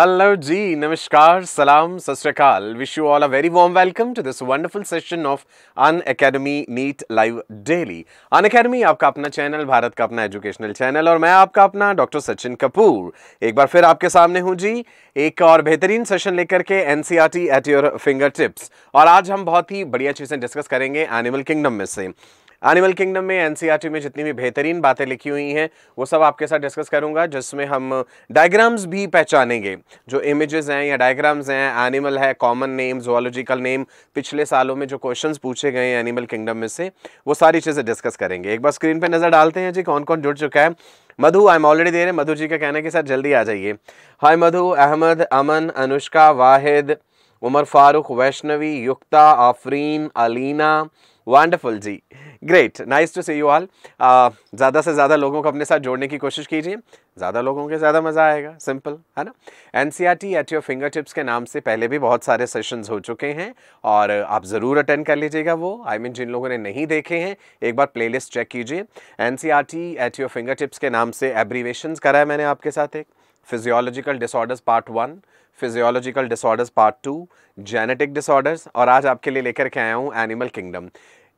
Hello जी नमस्कार सलाम सताल wish you all a very warm welcome to this wonderful session of Unacademy NEET live daily Unacademy आपका अपना channel Bharat का अपना एजुकेशनल चैनल और मैं आपका अपना डॉक्टर सचिन कपूर एक बार फिर आपके सामने हूँ जी एक और बेहतरीन सेशन लेकर के N C R T at your finger fingertips और आज हम बहुत ही बढ़िया चीज़ें डिस्कस करेंगे एनिमल किंगडम में से एनिमल किंगडम में एनसीईआरटी e में जितनी भी बेहतरीन बातें लिखी हुई हैं वो सब आपके साथ डिस्कस करूंगा जिसमें हम डायग्राम्स भी पहचानेंगे जो इमेजेस हैं या डायग्राम्स हैं एनिमल है कॉमन नेम जोलॉजिकल नेम पिछले सालों में जो क्वेश्चन पूछे गए हैं एनिमल किंगडम में से वो सारी चीज़ें डिस्कस करेंगे एक बार स्क्रीन पर नज़र डालते हैं जी कौन कौन जुड़ चुका है मधु आई एम ऑलरेडी दे रहे मधु जी का कहना है कि सर जल्दी आ जाइए हाई मधु अहमद अमन अनुष्का वाहिद उमर फारूक वैष्णवी युक्ता आफरीन अलीना वांडरफुल जी great nice to see you all ज़्यादा से ज़्यादा लोगों को अपने साथ जोड़ने की कोशिश कीजिए ज़्यादा लोगों के ज़्यादा मज़ा आएगा सिंपल है ना N C R T at your finger fingertips के नाम से पहले भी बहुत सारे सेशंस हो चुके हैं और आप ज़रूर अटेंड कर लीजिएगा वो आई I मीन mean, जिन लोगों ने नहीं देखे हैं एक बार प्ले लिस्ट चेक कीजिए N C R T at your finger fingertips के नाम से एब्रीवेशन करा है मैंने आपके साथ एक physiological disorders part one physiological disorders part two genetic disorders और आज आपके लिए लेकर के आया हूँ एनिमल किंगडम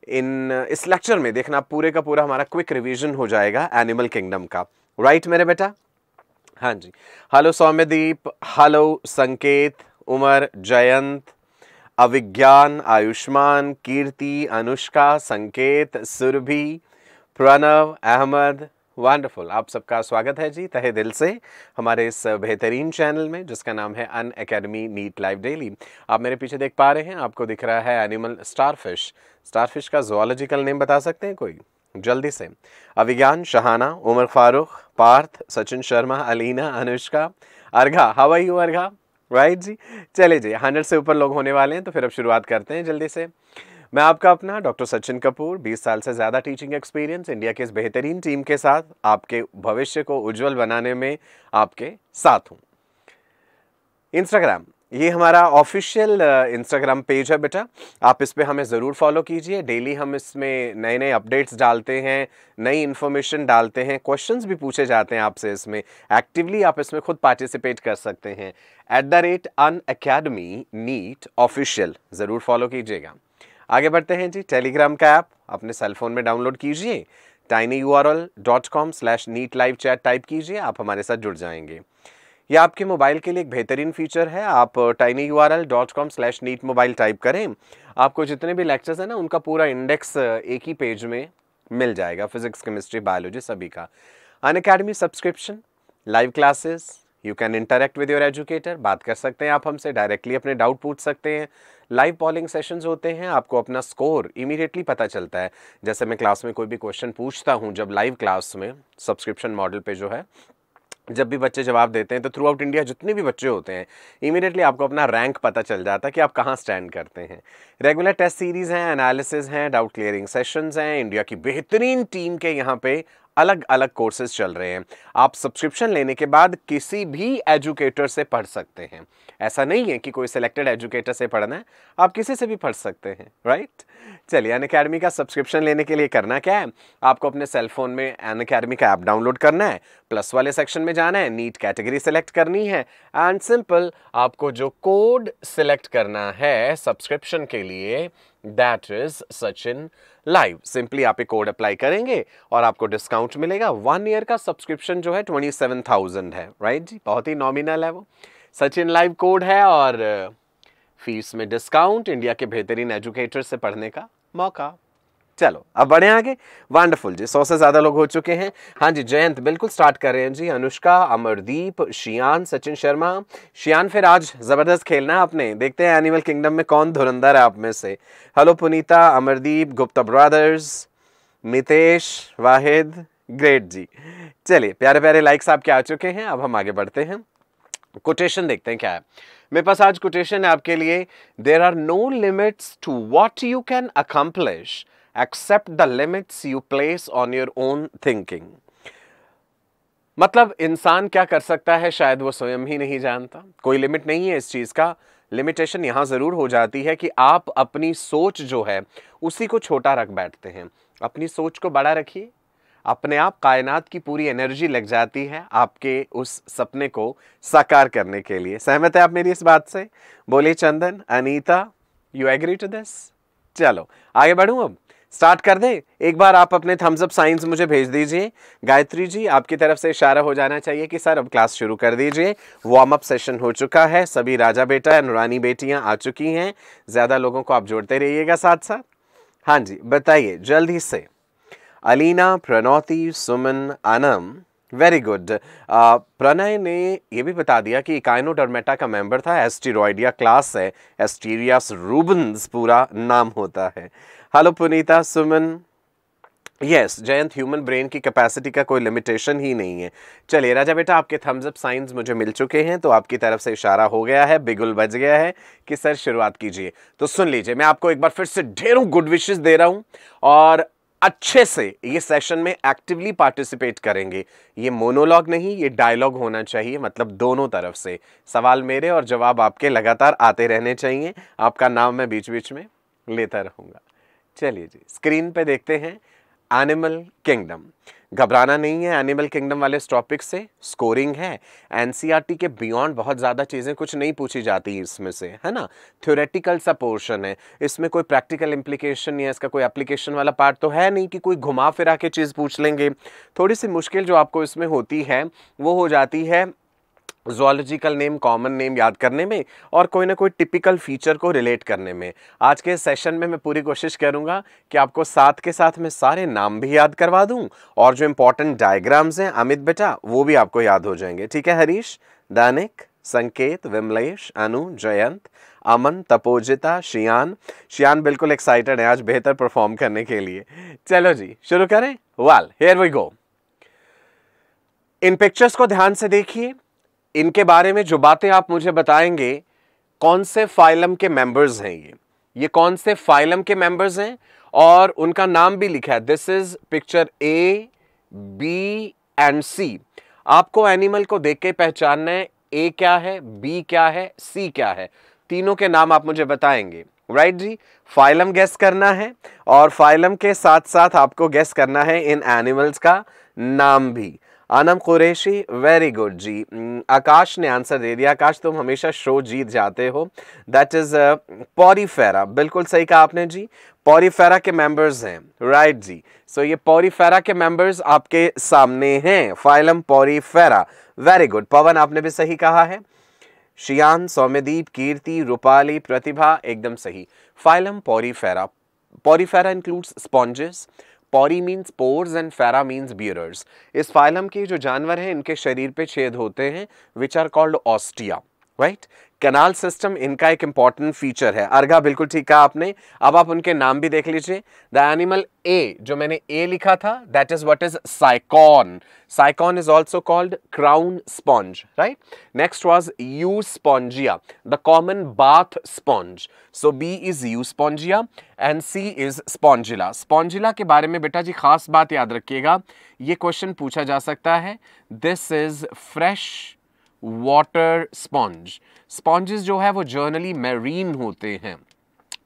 इन इस लेक्चर में देखना पूरे का पूरा हमारा क्विक रिवीजन हो जाएगा एनिमल किंगडम का राइट right, मेरे बेटा हाँ जी हेलो सौम्यदीप हेलो संकेत उमर जयंत अविज्ञान आयुष्मान कीर्ति अनुष्का संकेत सुरभि प्रणव अहमद वंडरफुल आप सबका स्वागत है जी तहे दिल से हमारे इस बेहतरीन चैनल में जिसका नाम है Unacademy NEET live daily आप मेरे पीछे देख पा रहे हैं आपको दिख रहा है एनिमल स्टारफिश स्टारफिश का जोलॉजिकल नेम बता सकते हैं कोई जल्दी से अभिज्ञान शहाना उमर फारूक पार्थ सचिन शर्मा अलीना अनुष्का अर्घा हवा यू अर्घा राइट जी चले जी हंड्रेड से ऊपर लोग होने वाले हैं तो फिर अब शुरुआत करते हैं जल्दी से मैं आपका अपना डॉक्टर सचिन कपूर 20 साल से ज़्यादा टीचिंग एक्सपीरियंस इंडिया के इस बेहतरीन टीम के साथ आपके भविष्य को उज्जवल बनाने में आपके साथ हूँ इंस्टाग्राम ये हमारा ऑफिशियल इंस्टाग्राम पेज है बेटा आप इस पर हमें ज़रूर फॉलो कीजिए डेली हम इसमें नए नए अपडेट्स डालते हैं नई इन्फॉर्मेशन डालते हैं क्वेश्चंस भी पूछे जाते हैं आपसे इसमें एक्टिवली आप इसमें खुद पार्टिसिपेट कर सकते हैं at the rate Unacademy NEET official ज़रूर फॉलो कीजिएगा आगे बढ़ते हैं जी टेलीग्राम का ऐप अपने सेलफोन में डाउनलोड कीजिए tiny U R L dot com slash NEET live chat type कीजिए आप हमारे साथ जुड़ जाएंगे यह आपके मोबाइल के लिए एक बेहतरीन फीचर है आप tiny U R L dot com slash NEET mobile type करें आपको जितने भी लेक्चर्स हैं ना उनका पूरा इंडेक्स एक ही पेज में मिल जाएगा फिजिक्स केमिस्ट्री बायोलॉजी सभी का Unacademy subscription live classes you can interact with your educator बात कर सकते हैं आप हमसे डायरेक्टली अपने डाउट पूछ सकते हैं लाइव पॉलिंग सेशंस होते हैं आपको अपना स्कोर इमीडिएटली पता चलता है जैसे मैं क्लास में कोई भी क्वेश्चन पूछता हूँ जब लाइव क्लास में सब्सक्रिप्शन मॉडल पे जो है जब भी बच्चे जवाब देते हैं तो थ्रू आउट इंडिया जितने भी बच्चे होते हैं इमीडिएटली आपको अपना रैंक पता चल जाता है कि आप कहाँ स्टैंड करते हैं रेगुलर टेस्ट सीरीज़ हैं एनालिसिस हैं डाउट क्लियरिंग सेशंस हैं इंडिया की बेहतरीन टीम के यहाँ पे अलग अलग कोर्सेज चल रहे हैं आप सब्सक्रिप्शन लेने के बाद किसी भी एजुकेटर से पढ़ सकते हैं ऐसा नहीं है कि कोई सिलेक्टेड एजुकेटर से पढ़ना है आप किसी से भी पढ़ सकते हैं राइट चलिए अन अकेडमी का सब्सक्रिप्शन लेने के लिए करना क्या है आपको अपने सेलफोन में अन अकेडमी का ऐप डाउनलोड करना है प्लस वाले सेक्शन में जाना है नीट कैटेगरी सेलेक्ट करनी है एंड सिंपल आपको जो कोड सिलेक्ट करना है सब्सक्रिप्शन के लिए that is Sachin live simply आप एक कोड अप्लाई करेंगे और आपको डिस्काउंट मिलेगा वन ईयर का सब्सक्रिप्शन जो है ट्वेंटी सेवन थाउजेंड है राइट right? जी बहुत ही नॉमिनल है वो सचिन लाइव कोड है और फीस uh, में डिस्काउंट इंडिया के बेहतरीन एजुकेटर से पढ़ने का मौका चलो अब बढ़े आगे वंडरफुल जी सौ से ज़्यादा लोग हो चुके हैं हाँ जी जयंत बिल्कुल स्टार्ट कर रहे हैं जी अनुष्का अमरदीप शियान सचिन शर्मा शियान फिर आज ज़बरदस्त खेलना है आपने देखते हैं एनिमल किंगडम में कौन धुरंधर है आप में से hello Punita Amardeep Gupta brothers Mitesh Wahid great जी चलिए प्यारे प्यारे लाइक्स आपके आ चुके हैं अब हम आगे बढ़ते हैं कोटेशन देखते हैं क्या है मेरे पास आज कोटेशन है आपके लिए there are no limits to what you can accomplish except the limits you place on your own thinking मतलब इंसान क्या कर सकता है शायद वो स्वयं ही नहीं जानता कोई लिमिट नहीं है इस चीज़ का लिमिटेशन यहां ज़रूर हो जाती है कि आप अपनी सोच जो है उसी को छोटा रख बैठते हैं अपनी सोच को बड़ा रखिए अपने आप कायनात की पूरी एनर्जी लग जाती है आपके उस सपने को साकार करने के लिए सहमत है आप मेरी इस बात से बोले Chandan Anita you agree to this चलो आगे बढ़ू अब स्टार्ट कर दे एक बार आप अपने थम्स अप साइंस मुझे भेज दीजिए गायत्री जी आपकी तरफ से इशारा हो जाना चाहिए कि सर अब क्लास शुरू कर दीजिए वार्म अप सेशन हो चुका है सभी राजा बेटा या नुरानी बेटियां आ चुकी हैं ज़्यादा लोगों को आप जोड़ते रहिएगा साथ साथ हाँ जी बताइए जल्द ही से अलीना प्रणौती सुमन अनम वेरी गुड प्रणय ने यह भी बता दिया कि इकाइनो डरमेटा का मेंबर था एस्टीरोडिया क्लास है एस्टीरियास रूबन्स पूरा नाम होता है hello Punita Suman yes Jayant human brain की कैपेसिटी का कोई लिमिटेशन ही नहीं है चलिए राजा बेटा आपके थम्स अप साइंस मुझे मिल चुके हैं तो आपकी तरफ से इशारा हो गया है बिगुल बज गया है कि सर शुरुआत कीजिए तो सुन लीजिए मैं आपको एक बार फिर से ढेरों गुड विशेस दे रहा हूँ और अच्छे से ये सेशन में एक्टिवली पार्टिसिपेट करेंगे ये मोनोलॉग नहीं ये डायलॉग होना चाहिए मतलब दोनों तरफ से सवाल मेरे और जवाब आपके लगातार आते रहने चाहिए आपका नाम मैं बीच बीच में लेता रहूँगा चलिए जी स्क्रीन पे देखते हैं एनिमल किंगडम घबराना नहीं है एनिमल किंगडम वाले इस टॉपिक से स्कोरिंग है एनसीईआरटी e के बियॉन्ड बहुत ज़्यादा चीज़ें कुछ नहीं पूछी जाती इसमें से है ना थ्योरेटिकल सा पोर्शन है इसमें कोई प्रैक्टिकल इम्प्लीकेशन या इसका कोई एप्लीकेशन वाला पार्ट तो है नहीं कि कोई घुमा फिरा के चीज़ पूछ लेंगे थोड़ी सी मुश्किल जो आपको इसमें होती है वो हो जाती है जोलॉजिकल नेम कॉमन नेम याद करने में और कोई ना कोई टिपिकल फीचर को रिलेट करने में आज के सेशन में मैं पूरी कोशिश करूंगा कि आपको साथ के साथ मैं सारे नाम भी याद करवा दूं और जो इम्पोर्टेंट डायग्राम्स हैं अमित बेटा वो भी आपको याद हो जाएंगे ठीक है हरीश दैनिक संकेत विमलेश अनु जयंत अमन तपोजिता शियान शियान बिल्कुल एक्साइटेड है आज बेहतर परफॉर्म करने के लिए चलो जी शुरू करें वाल हेयर वी गो इन पिक्चर्स को ध्यान से देखिए इनके बारे में जो बातें आप मुझे बताएंगे कौन से फाइलम के मेंबर्स हैं ये ये कौन से फाइलम के मेंबर्स हैं और उनका नाम भी लिखा है this is picture A B and C आपको एनिमल को देख के पहचानना है ए क्या है बी क्या है सी क्या है तीनों के नाम आप मुझे बताएंगे राइट right जी फाइलम गैस करना है और फाइलम के साथ साथ आपको गैस करना है इन एनिमल्स का नाम भी आनम कुरेशी वेरी गुड जी आकाश ने आंसर दे दिया आकाश तुम हमेशा शो जीत जाते हो दैट इज़ पॉरीफेरा बिल्कुल सही कहा आपने जी पॉरीफेरा के मेंबर्स हैं राइट right जी सो so, ये पॉरीफेरा के मेंबर्स आपके सामने हैं phylum Porifera very good Pavan आपने भी सही कहा है शियान सौम्यदीप कीर्ति रूपाली प्रतिभा एकदम सही phylum Porifera Porifera includes sponges pori means pores and fera means bearers इस फाइलम के जो जानवर हैं इनके शरीर पे छेद होते हैं which are called ostia right canal system इनका एक इंपॉर्टेंट फीचर है अर्घा बिल्कुल ठीक कहा आपने अब आप उनके नाम भी देख लीजिए द एनिमल ए जो मैंने ए लिखा था that is what is Sycon Sycon is also called crown sponge right next was Euspongia the common bath sponge so B is Euspongia and C is Spongilla Spongilla के बारे में बेटा जी खास बात याद रखिएगा ये क्वेश्चन पूछा जा सकता है this is fresh water sponge sponges जो है वो जर्नली मैरीन होते हैं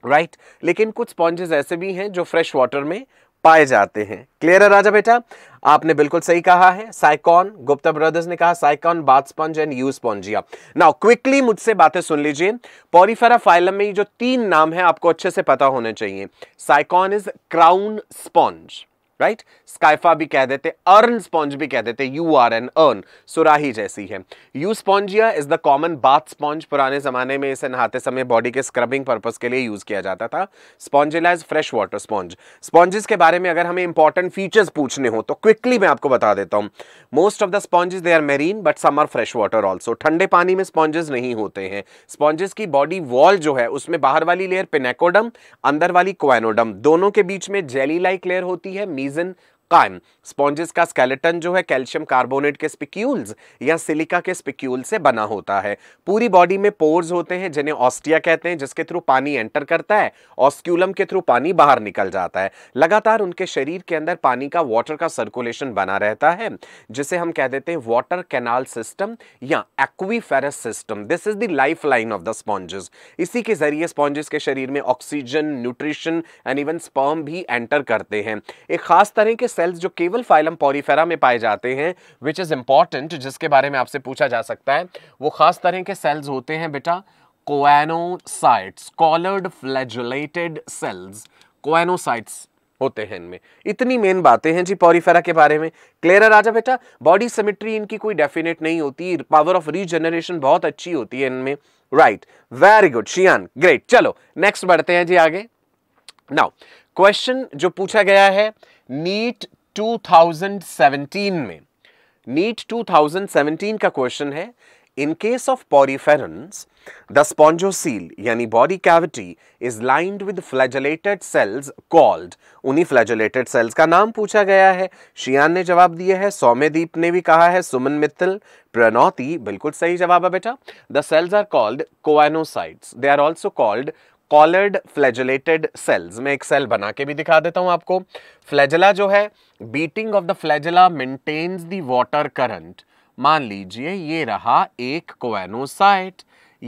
राइट right? लेकिन कुछ स्पॉन्जेस ऐसे भी हैं जो फ्रेश वाटर में पाए जाते हैं क्लियर है राजा बेटा आपने बिल्कुल सही कहा है साइकॉन गुप्ता ब्रदर्स ने कहा Sycon bath sponge and Euspongia now quickly मुझसे बातें सुन लीजिए पॉरीफेरा फाइलम में ये जो तीन नाम है आपको अच्छे से पता होने चाहिए Sycon is crown sponge right Scypha भी कह देते अर्न स्पॉन्ज भी कह देते यू आर एन अर्न सुराही जैसी है Euspongia is the common bath sponge पुराने जमाने में इसे नहाते समय बॉडी के स्क्रबिंग पर्पज के लिए यूज किया जाता था Spongilla is fresh water sponge sponges के बारे में अगर हमें इंपॉर्टेंट फीचर्स पूछने हो तो क्विकली मैं आपको बता देता हूँ most of the sponges they are marine but some are fresh water also ठंडे पानी में स्पॉन्जेस नहीं होते हैं स्पॉन्जेस की बॉडी वॉल जो है उसमें बाहर वाली लेयर पिनेकोडम अंदर वाली क्वेनोडम दोनों के बीच में जेली लाइक लेयर होती है मीज reason कायम स्पॉन्जेस का स्केलेटन जो है कैल्शियम कार्बोनेट के स्पिक्यूल्स या सिलिका के स्पिक्यूल से बना होता है पूरी बॉडी में पोर्स होते हैं जिन्हें ऑस्टिया कहते हैं जिसके थ्रू पानी एंटर करता है ऑस्क्यूलम के थ्रू पानी बाहर निकल जाता है लगातार उनके शरीर के अंदर पानी का वाटर का सर्कुलेशन बना रहता है जिसे हम कह देते हैं वाटर कैनाल सिस्टम या aquiferous system this is the lifeline of the sponges इसी के जरिए स्पॉन्जेस के शरीर में oxygen nutrition and even sperm भी एंटर करते हैं एक खास तरह के सेल्स जो केवल फाइलम पॉरीफेरा में पाए जाते हैं विच इज़ इंपॉर्टेंट जिसके बारे में आपसे पूछा जा सकता है वो ख़ास तरह के सेल्स होते हैं बेटा choanocytes collared flagellated cells choanocytes होते हैं इनमें इतनी मेन बातें हैं जी पॉरीफेरा के बारे में क्लियर है राजा बेटा बॉडी सिमिट्री इनकी कोई डेफिनेट नहीं होती पावर ऑफ रीजनरेशन बहुत अच्छी होती है इनमें right very good Shiyan great चलो नेक्स्ट बढ़ते हैं जी आगे नाउ क्वेश्चन जो पूछा गया है नीट 2017 में नीट 2017 का क्वेश्चन है in case of poriferans the spongocoel यानी body cavity is lined with flagellated cells called उन्हीं फ्लैजलेटेड सेल्स का नाम पूछा गया है शियान ने जवाब दिया है सौम्यदीप ने भी कहा है सुमन मित्तल प्रणौती बिल्कुल सही जवाब है बेटा the cells are called choanocytes they are also called collared flagellated cells मैं एक सेल बना के भी दिखा देता हूं आपको फ्लैजला जो है beating of the flagella maintains the water current मान लीजिए ये रहा एक कोएनोसाइट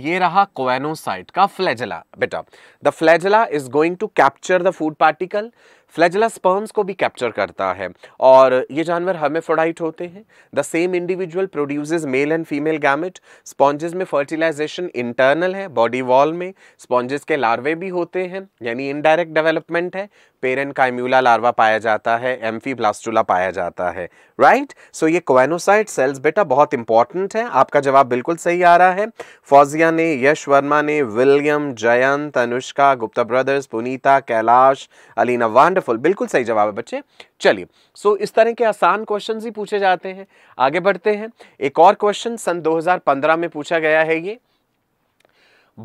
ये रहा कोएनोसाइट का फ्लैजला बेटा the flagella is going to capture the food particle flagella sperms को भी कैप्चर करता है और ये जानवर फोडाइट होते हैं the same individual produces male and female gamete sponges में फर्टिलाइजेशन इंटरनल है बॉडी वॉल में स्पॉन्जेस के लार्वे भी होते हैं यानी इनडायरेक्ट डेवलपमेंट है पेरेंट काइम्यूला लार्वा पाया जाता है एम्फी ब्लास्टूला पाया जाता है राइट right? सो so ये कोएनोसाइट सेल्स बेटा बहुत इंपॉर्टेंट है आपका जवाब बिल्कुल सही आ रहा है फौजिया ने यश वर्मा ने विलियम जयंत अनुष्का गुप्ता ब्रदर्स पुनीता कैलाश अलीना वांड वंडरफुल बिल्कुल सही जवाब है बच्चे चलिए सो so, इस तरह के आसान क्वेश्चन ही पूछे जाते हैं आगे बढ़ते हैं एक और क्वेश्चन सन 2015 में पूछा गया है ये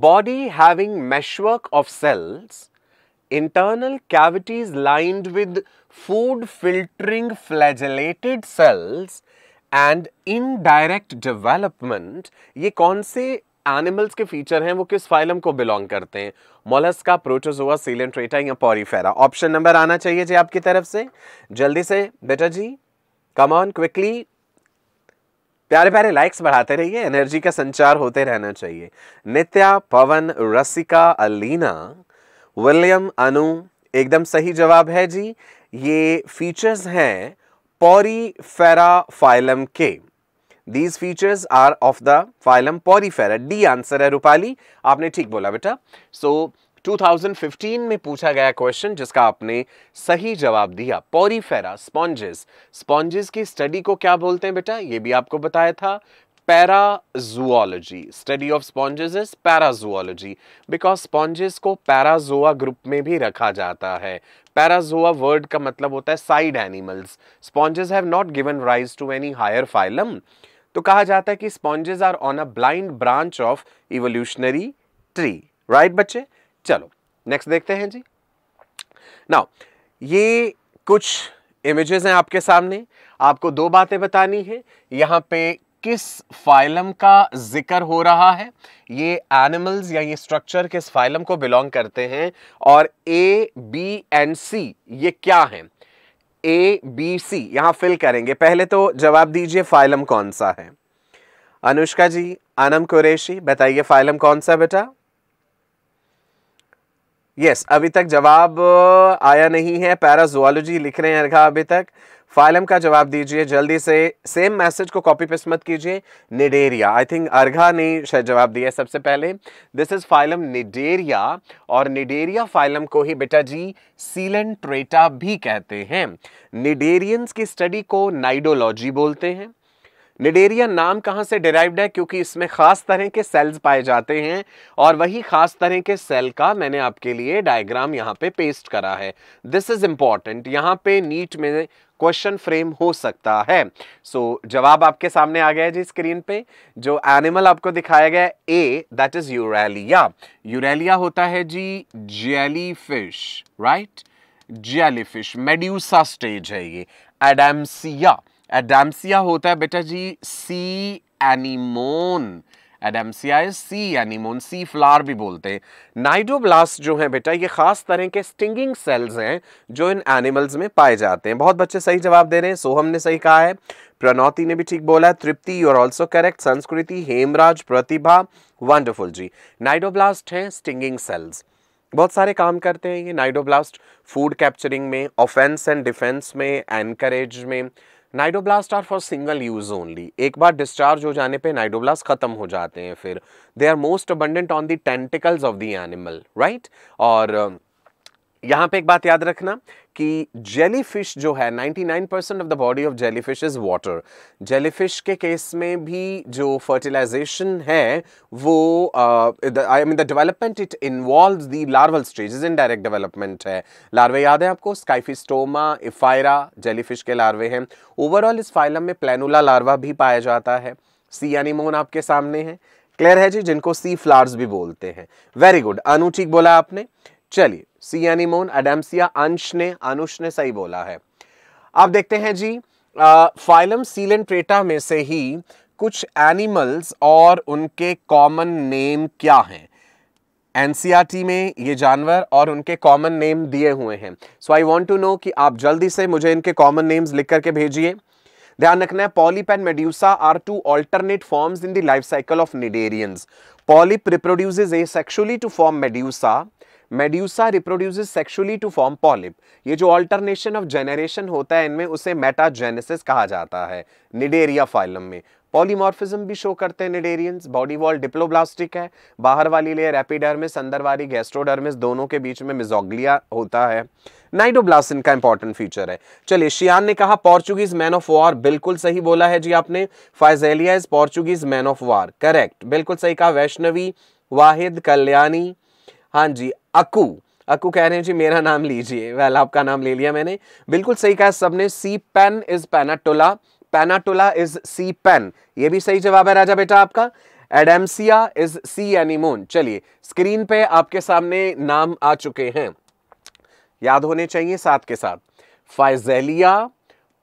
body having meshwork of cells internal cavities lined with food filtering flagellated cells and indirect development ये कौन से एनिमल्स के फीचर हैं वो किस फाइलम को बिलोंग करते हैं मोलस का प्रोटोजोआ सीलेंट्रेटा या पॉरीफेरा ऑप्शन नंबर आना चाहिए जी आपकी तरफ से जल्दी से बेटा जी कम ऑन क्विकली प्यारे प्यारे लाइक्स बढ़ाते रहिए एनर्जी का संचार होते रहना चाहिए नित्या पवन रसिका अलीना विलियम अनु एकदम सही जवाब है जी ये फीचर्स हैं पॉरीफेरा फाइलम के these features are of the phylum Porifera D answer है रूपाली आपने ठीक बोला बेटा सो so, 2015 में पूछा गया क्वेश्चन जिसका आपने सही जवाब दिया पॉरीफेरा स्पॉन्जेस स्पॉन्जेस की स्टडी को क्या बोलते हैं बेटा ये भी आपको बताया था parazoology study of sponges is parazoology because sponges को पैराजोआ ग्रुप में भी रखा जाता है पैराजोआ वर्ड का मतलब होता है side animals sponges have not given rise to any higher phylum तो कहा जाता है कि sponges are on a blind branch of evolutionary tree right बच्चे चलो नेक्स्ट देखते हैं जी नाउ ये कुछ इमेजेस हैं आपके सामने आपको दो बातें बतानी है यहां पे किस फाइलम का जिक्र हो रहा है ये एनिमल्स या ये स्ट्रक्चर किस फाइलम को बिलोंग करते हैं और ए बी एंड सी ये क्या हैं ए बी सी यहां फिल करेंगे पहले तो जवाब दीजिए फाइलम कौन सा है अनुष्का जी आनम कुरेशी बताइए फाइलम कौन सा बेटा यस yes, अभी तक जवाब आया नहीं है पैराजोलॉजी लिख रहे हैं अर्घा अभी तक फाइलम का जवाब दीजिए जल्दी से सेम मैसेज को कॉपी पेस्ट मत कीजिए निडेरिया आई थिंक अर्घा ने शायद जवाब दिया सबसे पहले दिस इज फाइलम निडेरिया और निडेरिया फाइलम को ही बेटा जी सीलन ट्रेटा भी कहते हैं निडेरियंस की स्टडी को नाइडोलॉजी बोलते हैं निडेरिया नाम कहाँ से डिराइव्ड है क्योंकि इसमें ख़ास तरह के सेल्स पाए जाते हैं और वही ख़ास तरह के सेल का मैंने आपके लिए डायग्राम यहाँ पे पेस्ट करा है दिस इज़ इम्पॉर्टेंट यहाँ पे नीट में क्वेश्चन फ्रेम हो सकता है सो so, जवाब आपके सामने आ गया है जी स्क्रीन पे जो एनिमल आपको दिखाया गया ए दैट इज़ यूरेलिया यूरेलिया होता है जी jellyfish right jellyfish medusa stage है ये एडम्सिया एडामसिया होता है बेटा जी sea anemone Adamsia sea anemone sea flower भी बोलते हैं नाइडोब्लास्ट जो है बेटा ये खास तरह के स्टिंगिंग सेल्स हैं जो इन एनिमल्स में पाए जाते हैं बहुत बच्चे सही जवाब दे रहे हैं सोहम ने सही कहा है प्रणौती ने भी ठीक बोला है तृप्ति और also correct Sanskriti Hemraj Pratibha wonderful जी नाइडोब्लास्ट हैं स्टिंगिंग सेल्स बहुत सारे काम करते हैं ये नाइडोब्लास्ट फूड कैप्चरिंग में ऑफेंस एंड डिफेंस में एनकरेज में cnidoblast are for single use only एक बार डिस्चार्ज हो जाने पे नाइडोब्लास्ट खत्म हो जाते हैं फिर they are most abundant on the tentacles of the animal right और यहां पे एक बात याद रखना कि जेलीफिश जो है 99% of the body of jellyfish is water jellyfish के केस में भी जो फर्टिलाइजेशन है वो I mean the development it involve the larval stages indirect development है लार्वे याद है आपको स्काइफिस्टोमा इफायरा जेलीफिश के लार्वे हैं ओवरऑल इस फाइलम में प्लेनुला लार्वा भी पाया जाता है सी एनिमोन आपके सामने है क्लियर है जी जिनको सी फ्लावर्स भी बोलते हैं वेरी गुड अनु ठीक बोला आपने चलिए सी एनिमोन एडेम्सिया अंश ने अनुष ने सही बोला है आप देखते हैं जी फाइलम सीलन ट्रेटा में से ही कुछ एनिमल्स और उनके कॉमन नेम क्या हैं एनसीआरटी में ये जानवर और उनके कॉमन नेम दिए हुए हैं so I want to know कि आप जल्दी से मुझे इनके कॉमन नेम्स लिख करके भेजिए ध्यान रखना है polyp and medusa are two alternate forms in the life cycle of cnidarians polyp reproduce asexually to form medusa medusa reproduces sexually to form polyp ये जो ऑल्टरनेशन ऑफ जेनरेशन होता है इनमें उसे मेटाजेनेसिस कहा जाता है निडेरिया फाइलम में पॉलीमॉर्फिज्म भी शो करते हैं निडेरियंस बॉडी वॉल डिप्लोब्लास्टिक है बाहर वाली लेयर एपिडर्मिस अंदर वाली गैस्ट्रोडर्मिस दोनों के बीच में मिजोग्लिया होता है नाइडोब्लास्टिन का इंपॉर्टेंट फीचर है चलिए शियान ने कहा पोर्चुगीज मैन ऑफ वॉर बिल्कुल सही बोला है जी आपने Physalia is Portuguese man of war correct बिल्कुल सही कहा वैष्णवी वाहिद कल्याणी हाँ जी अकू अकू कह रहे हैं जी मेरा नाम लीजिए वेल आपका नाम ले लिया मैंने बिल्कुल सही कहा सबने sea pen is Pennatula Pennatula is sea pen ये भी सही जवाब है राजा बेटा आपका एडेमसिया इज सी एनिमोन चलिए स्क्रीन पे आपके सामने नाम आ चुके हैं याद होने चाहिए साथ के साथ Physalia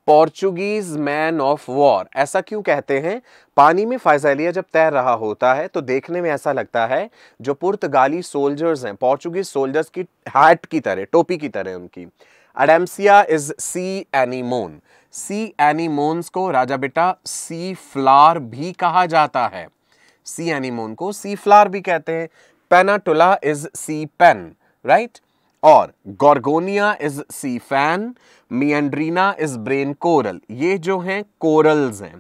Portuguese man of war ऐसा क्यों कहते हैं पानी में फाइजालिया जब तैर रहा होता है तो देखने में ऐसा लगता है जो पुर्तगाली सोल्जर्स हैं पोर्चुगीज सोल्जर्स की हैट की तरह टोपी की तरह उनकी अडेम्सिया इज सी एनीमोन सी एनीमोन्स को राजा बेटा सी फ्लार भी कहा जाता है सी एनीमोन को सी फ्लार भी कहते हैं Pennatula is sea pen right और Gorgonia is sea fan Meandrina is brain coral ये जो हैं कोरल्स हैं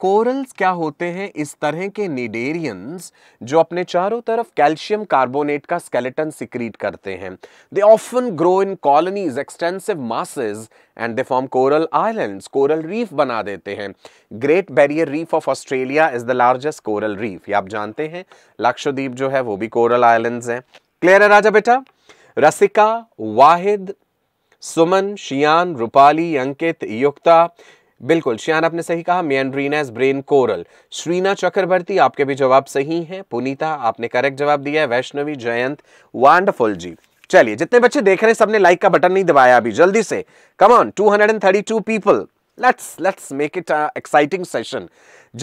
कोरल्स क्या होते हैं इस तरह के निडेरियंस जो अपने चारों तरफ कैल्शियम कार्बोनेट का स्केलेटन सिक्रीट करते हैं they often grow in colonies extensive masses and they form coral islands coral reef बना देते हैं Great Barrier Reef of Australia is the largest coral reef ये आप जानते हैं लक्षद्वीप जो है वो भी कोरल आइलैंड्स हैं क्लियर है राजा बेटा रसिका वाहिद सुमन शियान रूपाली अंकित युक्ता बिल्कुल श्यान आपने सही कहा Meandrina brain coral Shrina Chakraborty आपके भी जवाब सही हैं पुनीता आपने करेक्ट जवाब दिया है वैष्णवी जयंत वंडरफुल जी चलिए जितने बच्चे देख रहे हैं सबने लाइक का बटन नहीं दबाया अभी जल्दी से come on 232 people let's let's make it exciting session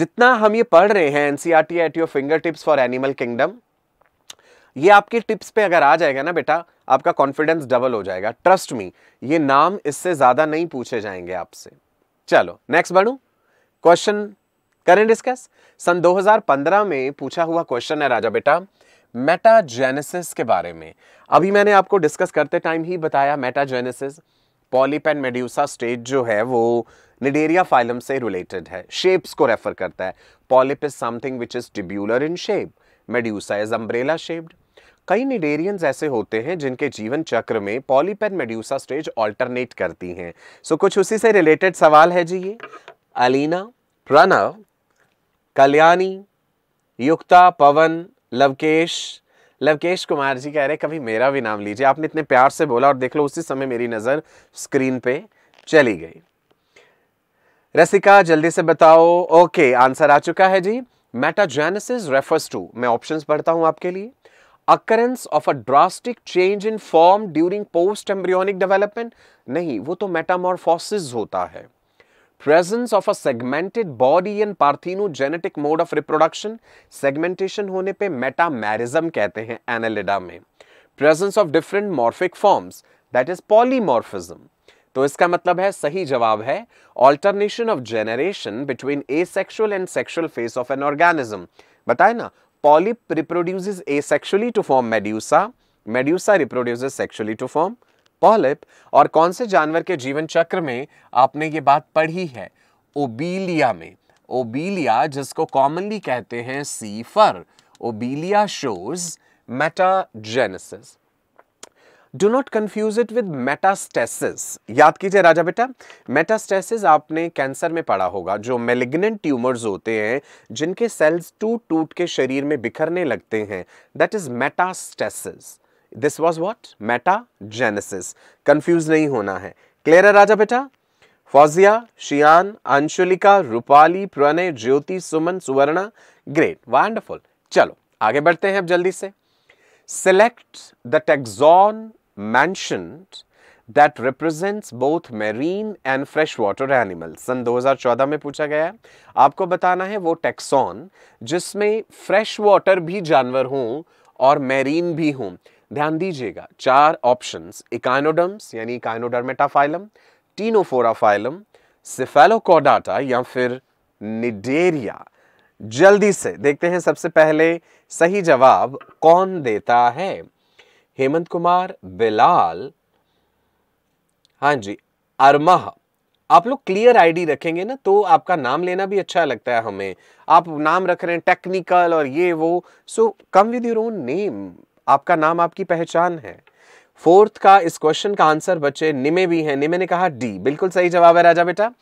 जितना हम ये पढ़ रहे हैं NCERT at your finger fingertips for animal kingdom ये आपके टिप्स पे अगर आ जाएगा ना बेटा आपका कॉन्फिडेंस डबल हो जाएगा ट्रस्ट मी ये नाम इससे ज़्यादा नहीं पूछे जाएंगे आपसे चलो नेक्स्ट बढ़ू क्वेश्चन करें डिस्कस सन 2015 में पूछा हुआ क्वेश्चन है राजा बेटा मेटाजेनेसिस के बारे में अभी मैंने आपको डिस्कस करते टाइम ही बताया metagenesis polyp and medusa stage जो है वो निडेरिया फाइलम से रिलेटेड है शेप्स को रेफर करता है polyp is something which is tubular in shape medusa is umbrella shaped कई निडेरियंस ऐसे होते हैं जिनके जीवन चक्र में पॉलीपेन मेड्यूसा स्टेज ऑल्टरनेट करती हैं सो so, कुछ उसी से रिलेटेड सवाल है जी ये अलीना प्रणव कल्याणी युक्ता पवन लवकेश लवकेश कुमार जी कह रहे कभी मेरा भी नाम लीजिए आपने इतने प्यार से बोला और देख लो उसी समय मेरी नज़र स्क्रीन पे चली गई रसिका जल्दी से बताओ ओके आंसर आ चुका है जी मेटाजेनेसिस रेफर्स टू मैं ऑप्शंस पढ़ता हूं आपके लिए occurrence of a drastic change in form during post embryonic development नहीं वो तो मेटामोरफोसिस होता है presence of a segmented body and parthenogenetic mode of reproduction segmentation होने पे मेटामैरिज्म कहते हैं एनालिडा में presence of different morphic forms that is polymorphism तो इसका मतलब है सही जवाब है alternation of generation between A sexual and sexual phase of an organism बताए ना polyp reproduces asexually to form medusa, medusa reproduces sexually to form polyp और कौन से जानवर के जीवन चक्र में आपने ये बात पढ़ी है ओबीलिया में ओबीलिया जिसको कॉमनली कहते हैं sea fur Obelia shows metagenesis do not confuse it with metastasis याद कीजिए राजा बेटा मेटास्टेसिस आपने कैंसर में पढ़ा होगा जो मेलिग्नेंट ट्यूमर्स होते हैं जिनके सेल्स टूट टूट के शरीर में बिखरने लगते हैं that is metastasis this was what metagenesis confuse नहीं होना है क्लियर है राजा बेटा फौजिया शियान अंशुलिका रूपाली प्रणय ज्योति सुमन सुवर्णा ग्रेट वंडरफुल चलो आगे बढ़ते हैं अब जल्दी से select the taxon mentioned that represents both marine and freshwater animals. सन 2014 में पूछा गया है आपको बताना है वो टेक्सॉन जिसमें फ्रेश वाटर भी जानवर हों और मैरीन भी हों ध्यान दीजिएगा चार ऑप्शंस इकाइनोडम्स यानी इकाइनोडर्मेटाफाइलम टीनोफोराफाइलम सिफेलोकोडाटा या फिर निडेरिया जल्दी से देखते हैं सबसे पहले सही जवाब कौन देता है हेमंत कुमार बिलाल हाँ जी अरमह आप लोग क्लियर आईडी रखेंगे ना तो आपका नाम लेना भी अच्छा लगता है हमें आप नाम रख रहे हैं टेक्निकल और ये वो so come with your own name आपका नाम आपकी पहचान है फोर्थ का इस क्वेश्चन का आंसर बच्चे निमे भी हैं निमे ने कहा डी बिल्कुल सही जवाब है राजा बेटा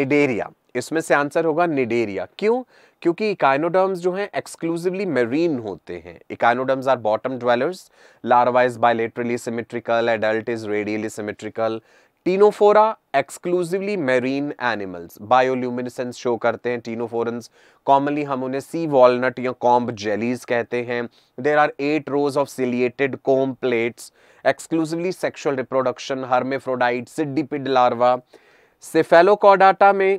निडेरिया इसमें से आंसर होगा निडेरिया क्यों क्योंकि इकाइनोडर्म्स जो हैं एक्सक्लूसिवली मेरीन होते हैं echinoderms are bottom dwellers larva is bilaterally symmetrical adult is radially symmetrical Ctenophora exclusively marine animals bioluminescence show करते हैं टीनोफोरन्स कॉमनली हम उन्हें सी वॉलनट या कॉम्ब जेलीज कहते हैं there are eight rows of ciliated comb plates exclusively sexual reproduction hermaphrodite cydippid larva Cephalochordata में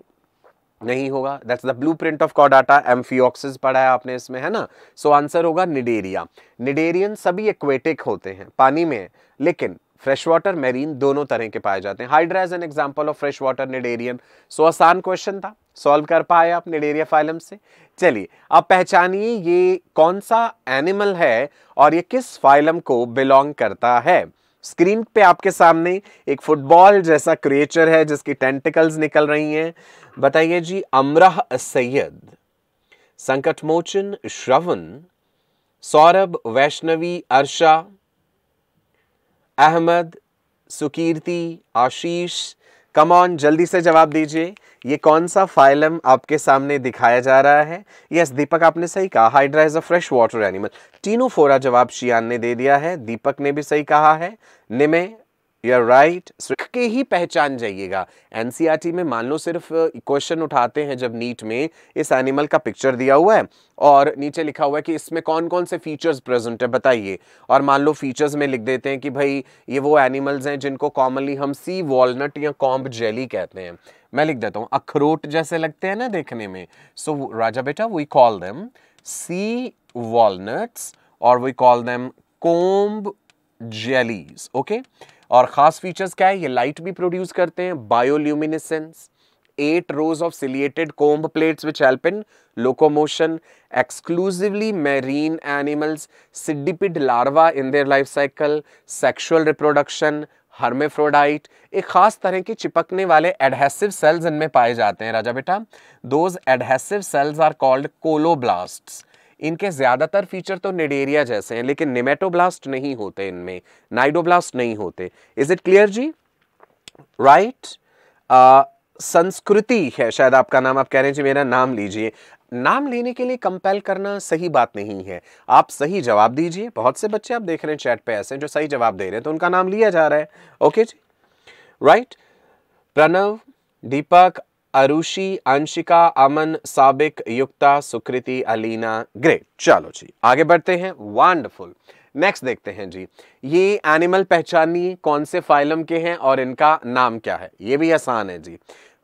नहीं होगा that's the blueprint of कॉडाटा एम्फियोक्सिस पढ़ा है आपने इसमें है ना सो so, आंसर होगा निडेरिया निडेरियन सभी एक्वेटिक होते हैं पानी में लेकिन फ्रेश वाटर मेरीन दोनों तरह के पाए जाते हैं Hydra an example of fresh water cnidarian so आसान क्वेश्चन था सॉल्व कर पाए आप निडेरिया फाइलम से चलिए आप पहचानिए ये कौन सा एनिमल है और ये किस फाइलम को बिलोंग करता है स्क्रीन पे आपके सामने एक फुटबॉल जैसा क्रिएचर है जिसकी टेंटिकल्स निकल रही हैं बताइए जी अमराह सैयद संकट मोचन श्रवण सौरभ वैष्णवी अर्शा अहमद सुकीर्ति आशीष कम ऑन जल्दी से जवाब दीजिए ये कौन सा फाइलम आपके सामने दिखाया जा रहा है यस दीपक आपने सही कहा Hydra is a fresh water animal फोरा जवाब शियान ने दे दिया है दीपक ने भी सही कहा है निमे आर राइट करके ही पहचान जाइएगा एनसीईआरटी e में मान लो सिर्फ क्वेश्चन उठाते हैं जब नीट में इस एनिमल का पिक्चर दिया हुआ है और नीचे लिखा हुआ है कि इसमें कौन कौन से फीचर्स प्रेजेंट है बताइए और मान लो फीचर्स में लिख देते हैं कि भाई ये वो एनिमल्स हैं जिनको कॉमनली हम सी वॉलनट या कॉम्ब जेली कहते हैं मैं लिख देता हूँ अखरोट जैसे लगते हैं ना देखने में सो so, राजा बेटा we call them sea walnuts और we call them comb jellies okay okay और ख़ास फीचर्स क्या है ये लाइट भी प्रोड्यूस करते हैं bioluminescence eight rows of ciliated comb plates which help in locomotion exclusively marine animals cydippid larva in their life cycle sexual reproduction hermaphrodite एक खास तरह के चिपकने वाले एडहेसिव सेल्स इनमें पाए जाते हैं राजा बेटा those adhesive cells are called colloblasts इनके ज़्यादातर फीचर तो निडेरिया जैसे हैं लेकिन निमेटोब्लास्ट नहीं होते इनमें नाइडोब्लास्ट नहीं होते इज़ इट क्लियर जी राइट right? Uh, संस्कृति है शायद आपका नाम आप कह रहे हैं जी मेरा नाम लीजिए नाम लेने के लिए कंपेल करना सही बात नहीं है आप सही जवाब दीजिए बहुत से बच्चे आप देख रहे हैं चैट पे ऐसे जो सही जवाब दे रहे हैं तो उनका नाम लिया जा रहा है ओके जी राइट प्रणव दीपक अरुषि अंशिका अमन साबिक युक्ता सुकृति अलीना ग्रेट चलो जी आगे बढ़ते हैं वंडरफुल नेक्स्ट देखते हैं जी ये एनिमल पहचानिए कौन से फाइलम के हैं और इनका नाम क्या है ये भी आसान है जी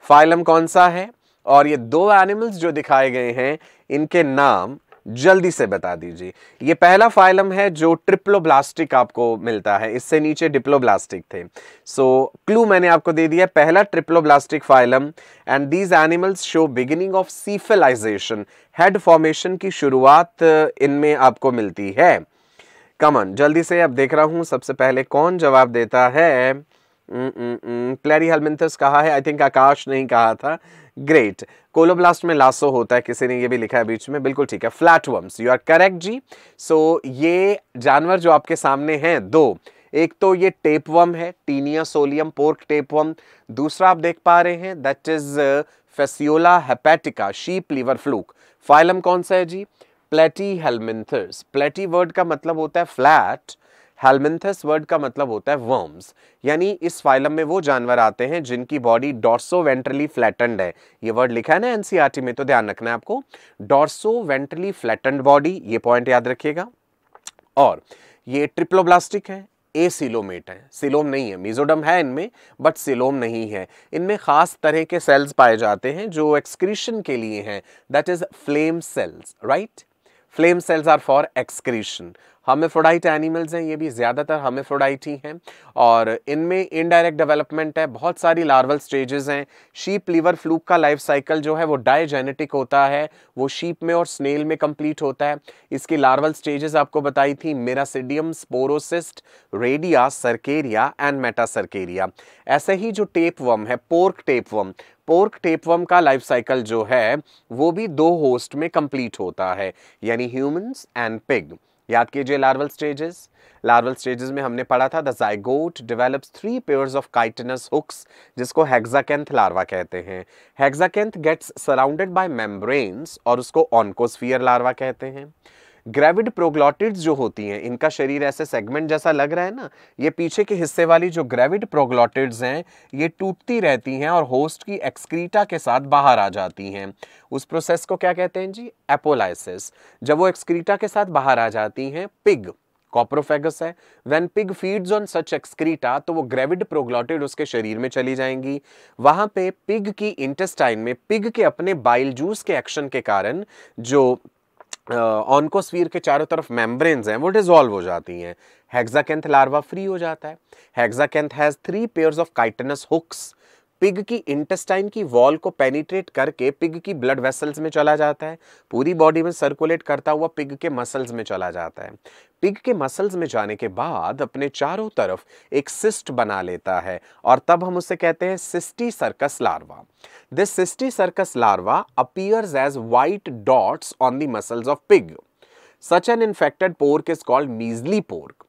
फाइलम कौन सा है और ये दो एनिमल्स जो दिखाए गए हैं इनके नाम जल्दी से बता दीजिए ये पहला फाइलम है जो ट्रिप्लोब्लास्टिक आपको मिलता है इससे नीचे डिप्लोब्लास्टिक थे सो so, क्लू मैंने आपको दे दिया पहला triploblastic phylum and these animals show beginning of cephalisation head formation की शुरुआत इनमें आपको मिलती है कमन जल्दी से अब देख रहा हूं सबसे पहले कौन जवाब देता है हम्म, क्लैरी हेलमेंथस कहा है आई थिंक आकाश नहीं कहा था ग्रेट कोलोब्लास्ट में लासो होता है किसी ने ये भी लिखा है बीच में बिल्कुल ठीक है वर्म्स यू आर करेक्ट जी सो so, ये जानवर जो आपके सामने हैं दो एक तो ये टेपवम है टीनिया सोलियम पोर्क टेपवम दूसरा आप देख पा रहे हैं that is Fasciola hepatica sheep liver fluke phylum कौन सा है जी प्लेटी हेलमिंथस प्लेटी वर्ड का मतलब होता है फ्लैट हेलमेंथस वर्ड का मतलब होता है वर्म्स यानी इस फाइलम में वो जानवर आते हैं जिनकी बॉडी डॉर्सो वेंट्रली फ्लैटेंड है ये वर्ड लिखा है ना एनसीईआरटी e में तो ध्यान रखना है आपको डॉर्सो वेंट्रली फ्लैटेंड बॉडी ये पॉइंट याद रखिएगा और ये ट्रिप्लोब्लास्टिक है ए सिलोमेट है सिलोम नहीं है मिजोडम है इनमें बट सिलोम नहीं है इनमें खास तरह के सेल्स पाए जाते हैं जो एक्सक्रीशन के लिए हैं that is flame cells right flame cells are for excretion hermaphrodite animals हैं ये भी ज़्यादातर हमेफ्रोडाइट ही हैं और इनमें इनडायरेक्ट डेवलपमेंट है बहुत सारी लार्वल स्टेजेस हैं शीप लीवर फ्लूक का लाइफ साइकिल जो है वो डायजेनेटिक होता है वो शीप में और स्नेल में कंप्लीट होता है इसकी लार्वल स्टेजेस आपको बताई थी miracidium sporocyst redia cercaria and metacercaria ऐसे ही जो टेप है पोर्क टेप पोर्क टेपवम का लाइफ साइकिल जो है वो भी दो होस्ट में कंप्लीट होता है यानी ह्यूमंस एंड पिग याद कीजिए लार्वल स्टेजेस लार्वल स्टेजेस में हमने पढ़ा था the zygote develops three pairs of chitinous hooks जिसको हेक्साकेंथ लार्वा कहते हैं hexacanth gets surrounded by membranes और उसको ऑनकोस्फियर लार्वा कहते हैं ग्रेविड प्रोग्लॉटिड्स जो होती हैं इनका शरीर ऐसे सेगमेंट जैसा लग रहा है ना ये पीछे के हिस्से वाली जो ग्रेविड प्रोग्लॉटिड्स हैं ये टूटती रहती हैं और होस्ट की एक्सक्रीटा के साथ बाहर आ जाती हैं उस प्रोसेस को क्या कहते हैं जी एपोलाइसिस जब वो एक्सक्रीटा के साथ बाहर आ जाती हैं पिग कॉप्रोफेगस है when pig feeds on such excreta तो वो ग्रेविड प्रोग्लॉटेड उसके शरीर में चली जाएंगी वहाँ पे पिग की इंटेस्टाइन में पिग के अपने बाइल जूस के एक्शन के कारण जो ऑनकोस्फीयर के चारों तरफ मेम्ब्रेन्स हैं वो डिजॉल्व हो जाती हैं हेक्साकेंथ लार्वा फ्री हो जाता है hexacanth has three pairs of chitinous hooks pig की इंटेस्टाइन की वॉल को पेनिट्रेट करके पिग की ब्लड वेसल्स में चला जाता है पूरी बॉडी में सर्कुलेट करता हुआ पिग के मसल्स में चला जाता है पिग के मसल्स में जाने के बाद अपने चारों तरफ एक सिस्ट बना लेता है और तब हम उसे कहते हैं cysticercus larva this cysticercus larva appears as white dots on the muscles of pig such an infected pork is called measly pork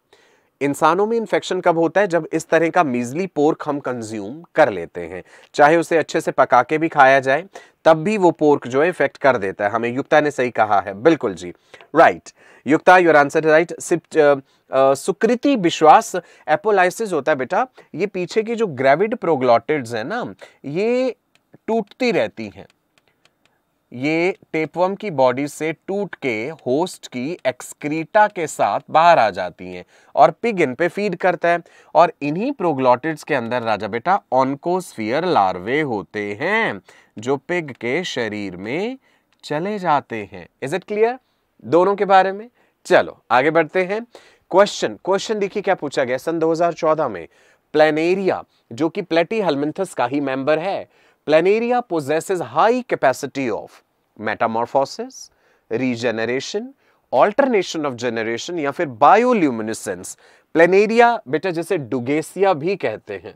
इंसानों में इन्फेक्शन कब होता है जब इस तरह का मीजली पोर्क हम कंज्यूम कर लेते हैं चाहे उसे अच्छे से पका के भी खाया जाए तब भी वो पोर्क जो है इफेक्ट कर देता है हमें युक्ता ने सही कहा है बिल्कुल जी right Yukta your answer right Sukriti Vishwas apolysis होता है बेटा ये पीछे की जो ग्रेविड प्रोग्लॉटिड्स है ना ये टूटती रहती हैं ये टेपवम की बॉडी से टूट के होस्ट की एक्सक्रीटा के साथ बाहर आ जाती हैं और पिग इन पे फीड करता है और इन्हीं प्रोग्लॉटिड्स के अंदर राजा बेटा ऑनकोस्फियर लार्वे होते हैं जो पिग के शरीर में चले जाते हैं इज इट क्लियर दोनों के बारे में चलो आगे बढ़ते हैं क्वेश्चन क्वेश्चन देखिए क्या पूछा गया सन 2014 में प्लेनेरिया जो कि प्लेटी हलमिंथस का ही मेंबर है Planaria possesses high capacity of metamorphosis, regeneration, alternation of generation या फिर bioluminescence. Planaria बेटा जिसे डुगेसिया भी कहते हैं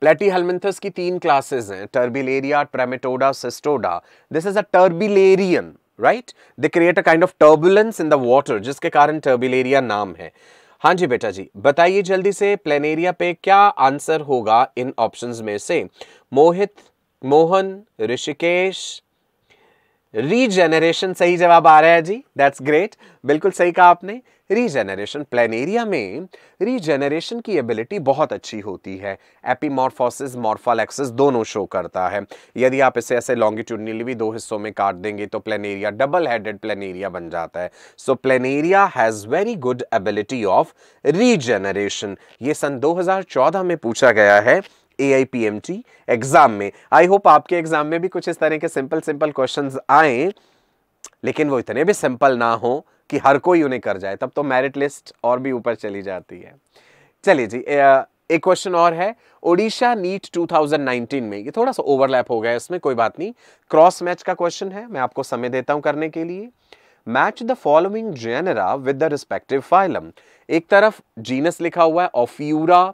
प्लेटी हेलमिंथस की तीन क्लासेस हैं Turbellaria Trematoda Cestoda this is a turbellarian right they create a kind of turbulence in the water जिसके कारण टर्बिलेरिया नाम है हाँ जी बेटा जी बताइए जल्दी से प्लेनेरिया पे क्या आंसर होगा इन ऑप्शंस में से मोहित मोहन ऋषिकेश रीजेनरेशन सही जवाब आ रहा है जी दैट्स ग्रेट बिल्कुल सही कहा आपने रीजेनरेशन प्लेनेरिया में रीजेनरेशन की एबिलिटी बहुत अच्छी होती है एपीमॉर्फोसिस मॉर्फल दोनों शो करता है यदि आप इसे ऐसे लॉन्गिट्यूडनली भी दो हिस्सों में काट देंगे तो प्लेनेरिया डबल हेडेड प्लेनेरिया बन जाता है so Planaria has very good ability of regeneration ये सन 2014 में पूछा गया है A I P M T exam में आई होप आपके एग्जाम में भी कुछ इस तरह के सिंपल सिंपल क्वेश्चंस आए लेकिन वो इतने भी सिंपल ना हो कि हर कोई उन्हें कर जाए तब तो मेरिट लिस्ट और भी ऊपर चली जाती है चलिए जी एक क्वेश्चन और है ओडिशा नीट 2019 में ये थोड़ा सा ओवरलैप हो गया इसमें कोई बात नहीं क्रॉस मैच का क्वेश्चन है मैं आपको समय देता हूं करने के लिए match the following genera with the respective phylum एक तरफ जीनस लिखा हुआ है Ophiura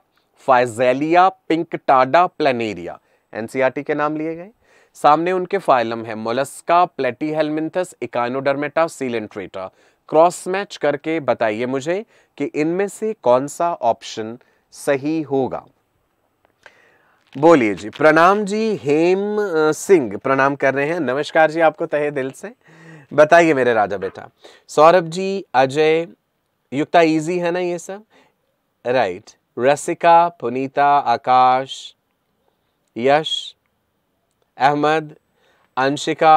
Physalia Pinctada Planaria NCERT के नाम लिए गए सामने उनके फाइलम है Mollusca Platyhelminthes Echinodermata Coelenterata cross match करके बताइए मुझे कि इनमें से कौन सा ऑप्शन सही होगा बोलिए जी प्रणाम जी हेम सिंह प्रणाम कर रहे हैं नमस्कार जी आपको तहे दिल से बताइए मेरे राजा बेटा सौरभ जी अजय युक्ता इजी है ना ये सब राइट रसिका पुनीता आकाश यश अहमद अंशिका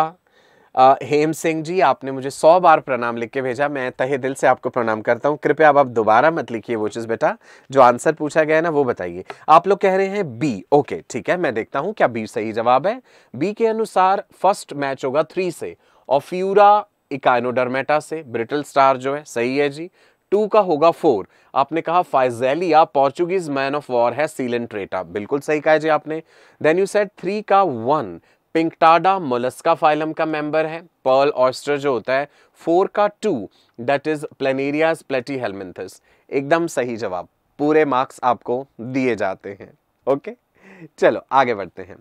हेम सिंह जी आपने मुझे सौ बार प्रणाम लिख के भेजा मैं तहे दिल से आपको प्रणाम करता हूँ कृपया अब आप दोबारा मत लिखिए वो चीज़ बेटा जो आंसर पूछा गया है ना वो बताइए आप लोग कह रहे हैं बी ओके ठीक है मैं देखता हूँ क्या बी सही जवाब है बी के अनुसार फर्स्ट मैच होगा थ्री से और फ्यूरा इकाइनोडर्मेटा से ब्रिटल स्टार जो है सही है जी टू का होगा फोर आपने कहा Physalia Portuguese man of war है सीलन ट्रेटा बिल्कुल सही कहा जी आपने देन यू सेट थ्री का वन पिंकटाडा मोलस्का फाइलम का मेंबर है पर्ल ऑस्टर जो होता है फोर का टू दैट इज प्लेनेरियाज प्लेटी हेलमिंथस एकदम सही जवाब पूरे मार्क्स आपको दिए जाते हैं ओके चलो आगे बढ़ते हैं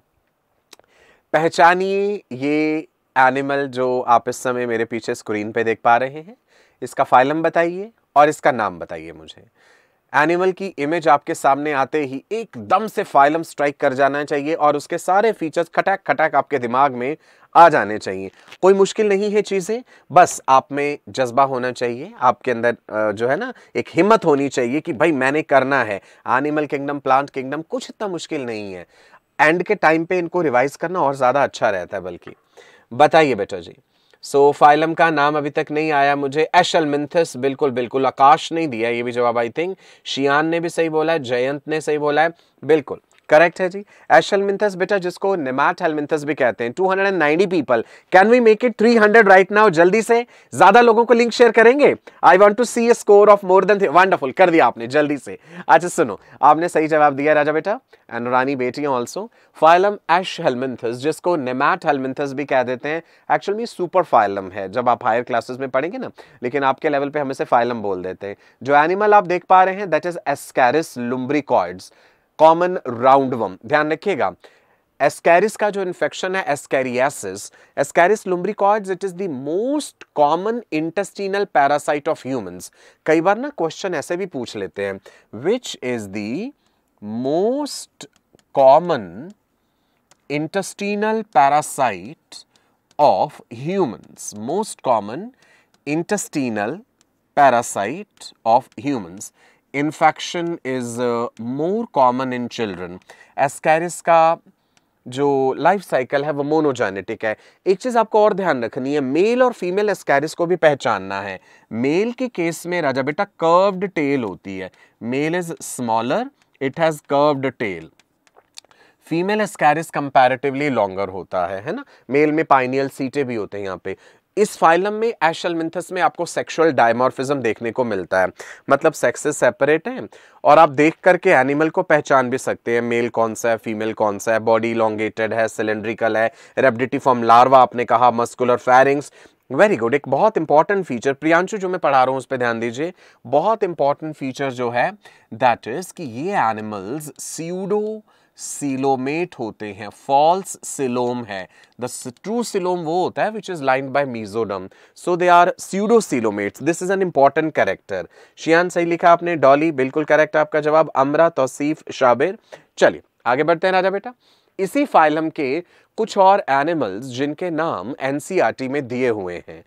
पहचानिए ये एनिमल जो आप इस समय मेरे पीछे स्क्रीन पे देख पा रहे हैं इसका फाइलम बताइए और इसका नाम बताइए मुझे एनिमल की इमेज आपके सामने आते ही एकदम से फाइलम स्ट्राइक कर जाना चाहिए और उसके सारे फीचर्स खटक खटक आपके दिमाग में आ जाने चाहिए कोई मुश्किल नहीं है चीज़ें बस आप में जज्बा होना चाहिए आपके अंदर जो है ना एक हिम्मत होनी चाहिए कि भाई मैंने करना है एनिमल किंगडम प्लांट किंगडम कुछ इतना मुश्किल नहीं है एंड के टाइम पे इनको रिवाइज करना और ज़्यादा अच्छा रहता है बल्कि बताइए बेटा जी सो so, फाइलम का नाम अभी तक नहीं आया मुझे एशलमिंथस बिल्कुल बिल्कुल आकाश नहीं दिया ये भी जवाब आई थिंक शियान ने भी सही बोला है जयंत ने सही बोला है बिल्कुल करेक्ट है जी एशलमिंथस बेटा जिसको नेमाट हेलमिंथस भी कहते हैं 290 people can we make it 300 right now जल्दी से ज्यादा लोगों को लिंक शेयर करेंगे I want to see a score of more than wonderful कर दिया आपने जल्दी से अच्छा सुनो आपने सही जवाब दिया राजा बेटा एंड रानी बेटियां ऑल्सो फाइलम एश हेलमिंथस जिसको नेमाट हेलमिंथस भी कह देते हैं एक्चुअल में सुपर फाइलम है जब आप हायर क्लासेस में पढ़ेंगे ना लेकिन आपके लेवल पे हमें फाइलम बोल देते हैं जो एनिमल आप देख पा रहे हैं that is Ascaris lumbricoides common roundworm ध्यान रखिएगा एस्कैरिस का जो इन्फेक्शन है ascariasis Ascaris lumbricoides it is the most common intestinal parasite of humans कई बार ना क्वेश्चन ऐसे भी पूछ लेते हैं which is the most common intestinal parasite of humans most common intestinal parasite of humans infection is more common in children Ascaris का जो लाइफ साइकिल है वो मोनोजेनेटिक है एक चीज़ आपको और ध्यान रखनी है मेल और फीमेल एस्कैरिस को भी पहचानना है मेल के केस में राजा बेटा कर्व्ड टेल होती है male is smaller it has curved tail female Ascaris comparatively longer होता है है ना मेल में पाइनियल सीटें भी होते हैं यहाँ पे इस फाइलम में एशलमिंथस में आपको सेक्सुअल डायमॉर्फिज्म देखने को मिलता है मतलब सेक्सेस सेपरेट हैं और आप देख करके एनिमल को पहचान भी सकते हैं मेल कौन सा है फीमेल कौन सा है बॉडी लॉन्गेटेड है सिलेंड्रिकल है रेबडिटी फॉर्म लार्वा आपने कहा मस्कुलर फेरिंग्स वेरी गुड एक बहुत इंपॉर्टेंट फीचर प्रियांशु जो मैं पढ़ा रहा हूँ उस पर ध्यान दीजिए बहुत इंपॉर्टेंट फीचर जो है दैट इज कि ये एनिमल्स सीडो सिलोमेट होते हैं फॉल्स सिलोम है द ट्रू सिलोम वो होता है which is line by mesoderm so they are pseudocoelomates this is an important character Shiyan सही लिखा आपने डॉली बिल्कुल करेक्ट आपका जवाब अमरा तोसीफ शाबिर चलिए आगे बढ़ते हैं राजा बेटा इसी फाइलम के कुछ और एनिमल्स जिनके नाम एन e में दिए हुए हैं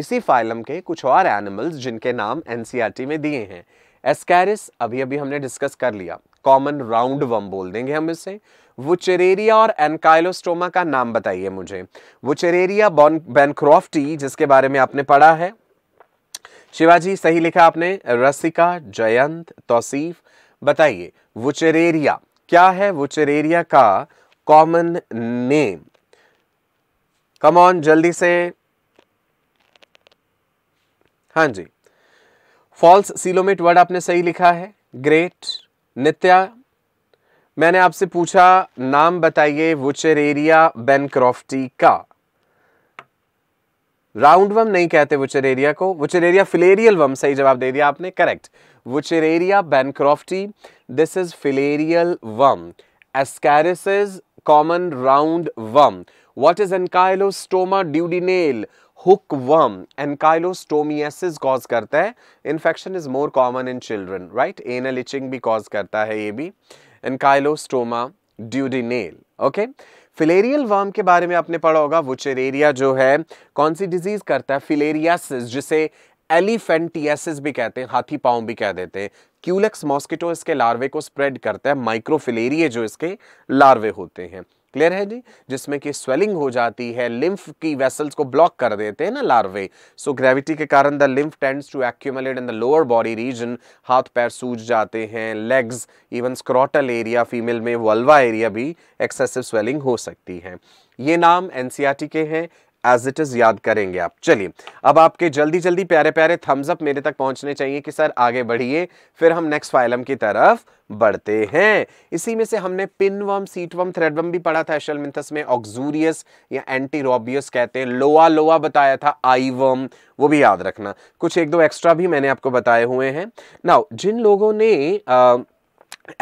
इसी फाइलम के कुछ और एनिमल्स जिनके नाम एन e में दिए हैं एस्कैरिस अभी अभी हमने डिस्कस कर लिया कॉमन राउंड वम बोल देंगे हम इसे वुचेरेरिया और एनकाइलोस्टोमा का नाम बताइए मुझे वुचेरेरिया बैनक्रॉफ्टी जिसके बारे में आपने पढ़ा है शिवाजी सही लिखा आपने रसिका जयंत तौसीफ बताइए वुचेरेरिया क्या है वुचेरेरिया का कॉमन नेम कम ऑन जल्दी से हाँ जी फॉल्स सीलोमेट वर्ड आपने सही लिखा है ग्रेट नित्या मैंने आपसे पूछा नाम बताइए एरिया बेनक्रॉफ्टी का राउंड वम नहीं कहते एरिया को एरिया फिलेरियल वम सही जवाब दे दिया आपने करेक्ट एरिया bancrofti this is filarial worm Ascaris common round worm What is ankylostoma duodenale? worm ankylostomiasis cause karta hai infection is more common in children right anal itching bhi cause karta hai ye bhi ankylostoma duodenale okay filarial worm के बारे में आपने पढ़ा होगा वुचेरेरिया जो है कौन सी disease करता है फिलेरियासिस जिसे एलिफेंटियासिस भी कहते हैं हाथी पाँव भी कह देते हैं क्यूलेक्स मॉस्किटो इसके लार्वे को स्प्रेड करता है माइक्रोफिलेरिए जो इसके लार्वे होते हैं क्लियर है जी जिसमें कि स्वेलिंग हो जाती है लिम्फ की वेसल्स को ब्लॉक कर देते हैं ना लार्वे सो so, ग्रेविटी के कारण the lymph tends to accumulate in the lower body region हाथ पैर सूज जाते हैं legs even scrotal area female में वल्वा एरिया भी एक्सेसिव स्वेलिंग हो सकती है ये नाम एनसीआरटी e के हैं एज इट इज़ याद करेंगे आप चलिए अब आपके जल्दी जल्दी प्यारे प्यारे थम्स अप मेरे तक पहुंचने चाहिए कि सर आगे बढ़िए फिर हम नेक्स्ट फाइलम की तरफ बढ़ते हैं इसी में से हमने पिन वम सीट वम थ्रेड वम भी पढ़ा था एशल मिंथस में ऑक्जूरियस या एंटीरोबियस कहते हैं लोआ लोआ बताया था आई वम वो भी याद रखना कुछ एक दो एक्स्ट्रा भी मैंने आपको बताए हुए हैं नाउ जिन लोगों ने आ,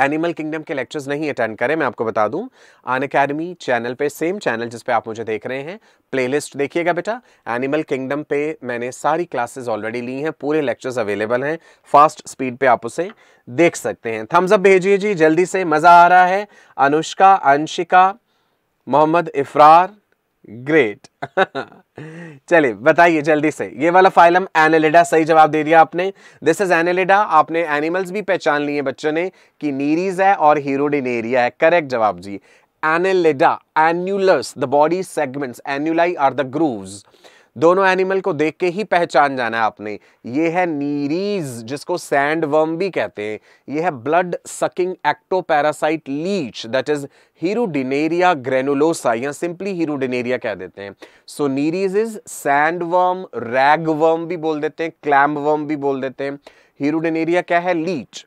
एनिमल किंगडम के लेक्चर्स नहीं अटेंड करें मैं आपको बता दूं अन अकेडमी चैनल पे सेम चैनल जिस पे आप मुझे देख रहे हैं प्लेलिस्ट देखिएगा बेटा एनिमल किंगडम पे मैंने सारी क्लासेस ऑलरेडी ली हैं पूरे लेक्चर्स अवेलेबल हैं फास्ट स्पीड पे आप उसे देख सकते हैं थम्स अप भेजिए जी जल्दी से मज़ा आ रहा है अनुष्का अंशिका मोहम्मद इफ़रार ग्रेट चलिए बताइए जल्दी से ये वाला फाइलम एनेलिडा सही जवाब दे दिया आपने दिस इज एनेलिडा आपने एनिमल्स भी पहचान लिए बच्चों ने कि नीरीज है और हीरोडिनेरिया है करेक्ट जवाब जी Annelida annulus the body segments annuli are the grooves दोनों एनिमल को देख के ही पहचान जाना है आपने ये है नीरीज जिसको सैंड वर्म भी कहते हैं ये है blood sucking ectoparasite leech that is Hirudinaria granulosa या सिंपली हीरोडिनेरिया कह देते हैं so Nereis is sand worm rag worm भी बोल देते हैं क्लैम वर्म भी बोल देते हैं हीरोडिनेरिया क्या है लीच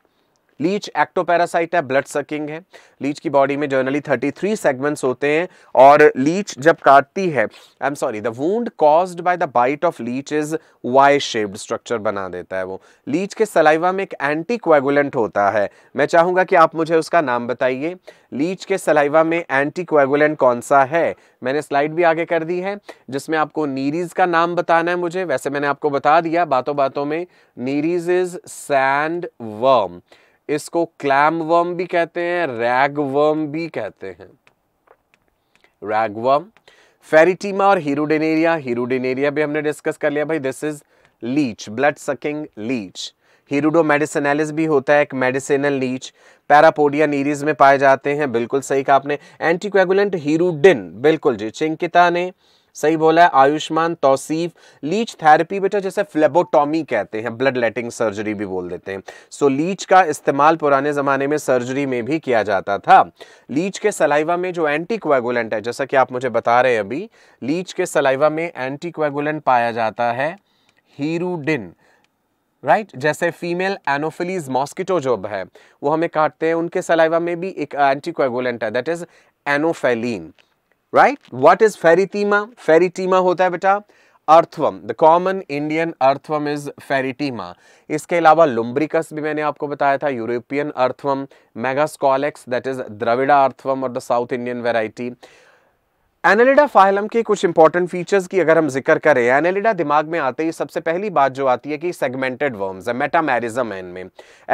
लीच एक्टोपैरासाइट है ब्लड सकिंग है लीच की बॉडी में जनरली 33 सेगमेंट्स होते हैं और लीच जब काटती है I am sorry the wound caused by the bite of leech is Y shaped structure बना देता है वो लीच के सलाइवा में एक एंटी कोएगुलेंट होता है मैं चाहूंगा कि आप मुझे उसका नाम बताइए लीच के सलाइवा में एंटी कोएगुलेंट कौन सा है मैंने स्लाइड भी आगे कर दी है जिसमें आपको नीरीज का नाम बताना है मुझे वैसे मैंने आपको बता दिया बातों बातों में नीरीज इज सैंड वर्म इसको क्लैम वर्म भी कहते हैं रैग वर्म भी कहते हैं रैग वर्म फेरिटीमा और हीरोडेनेरिया हीरोडेनेरिया भी हमने डिस्कस कर लिया भाई this is leech blood sucking leech Hirudo medicinalis भी होता है एक मेडिसिनल लीच पैरापोडिया नीरिस में पाए जाते हैं बिल्कुल सही कहा आपने एंटीक्वागुलेंट हीरोडिन बिल्कुल जी चिंकिता ने सही बोला है आयुष्मान तोसीफ लीच थेरेपी बेटा जैसे फ्लेबोटॉमी कहते हैं ब्लड लेटिंग सर्जरी भी बोल देते हैं सो so, लीच का इस्तेमाल पुराने ज़माने में सर्जरी में भी किया जाता था लीच के सलाइवा में जो एंटी है जैसा कि आप मुझे बता रहे हैं अभी लीच के सलाइवा में एंटी पाया जाता है हीरोडिन राइट right? जैसे फीमेल एनोफिलीज मॉस्किटो जॉब है वो हमें काटते हैं उनके सलाइवा में भी एक एंटीकोगुलेंट है that is anophelin right What is Pheretima Pheretima होता है बेटा earthworm the common Indian earthworm is Pheretima इसके अलावा लुम्ब्रिकस भी मैंने आपको बताया था European earthworm Megascolex that is Drawida earthworm और the south Indian variety Annelida phylum के कुछ इंपॉर्टेंट फीचर्स की अगर हम जिक्र करें एनालिडा दिमाग में आते ही सबसे पहली बात जो आती है कि सेगमेंटेड वर्म्स है मेटामेरिज्म है इनमें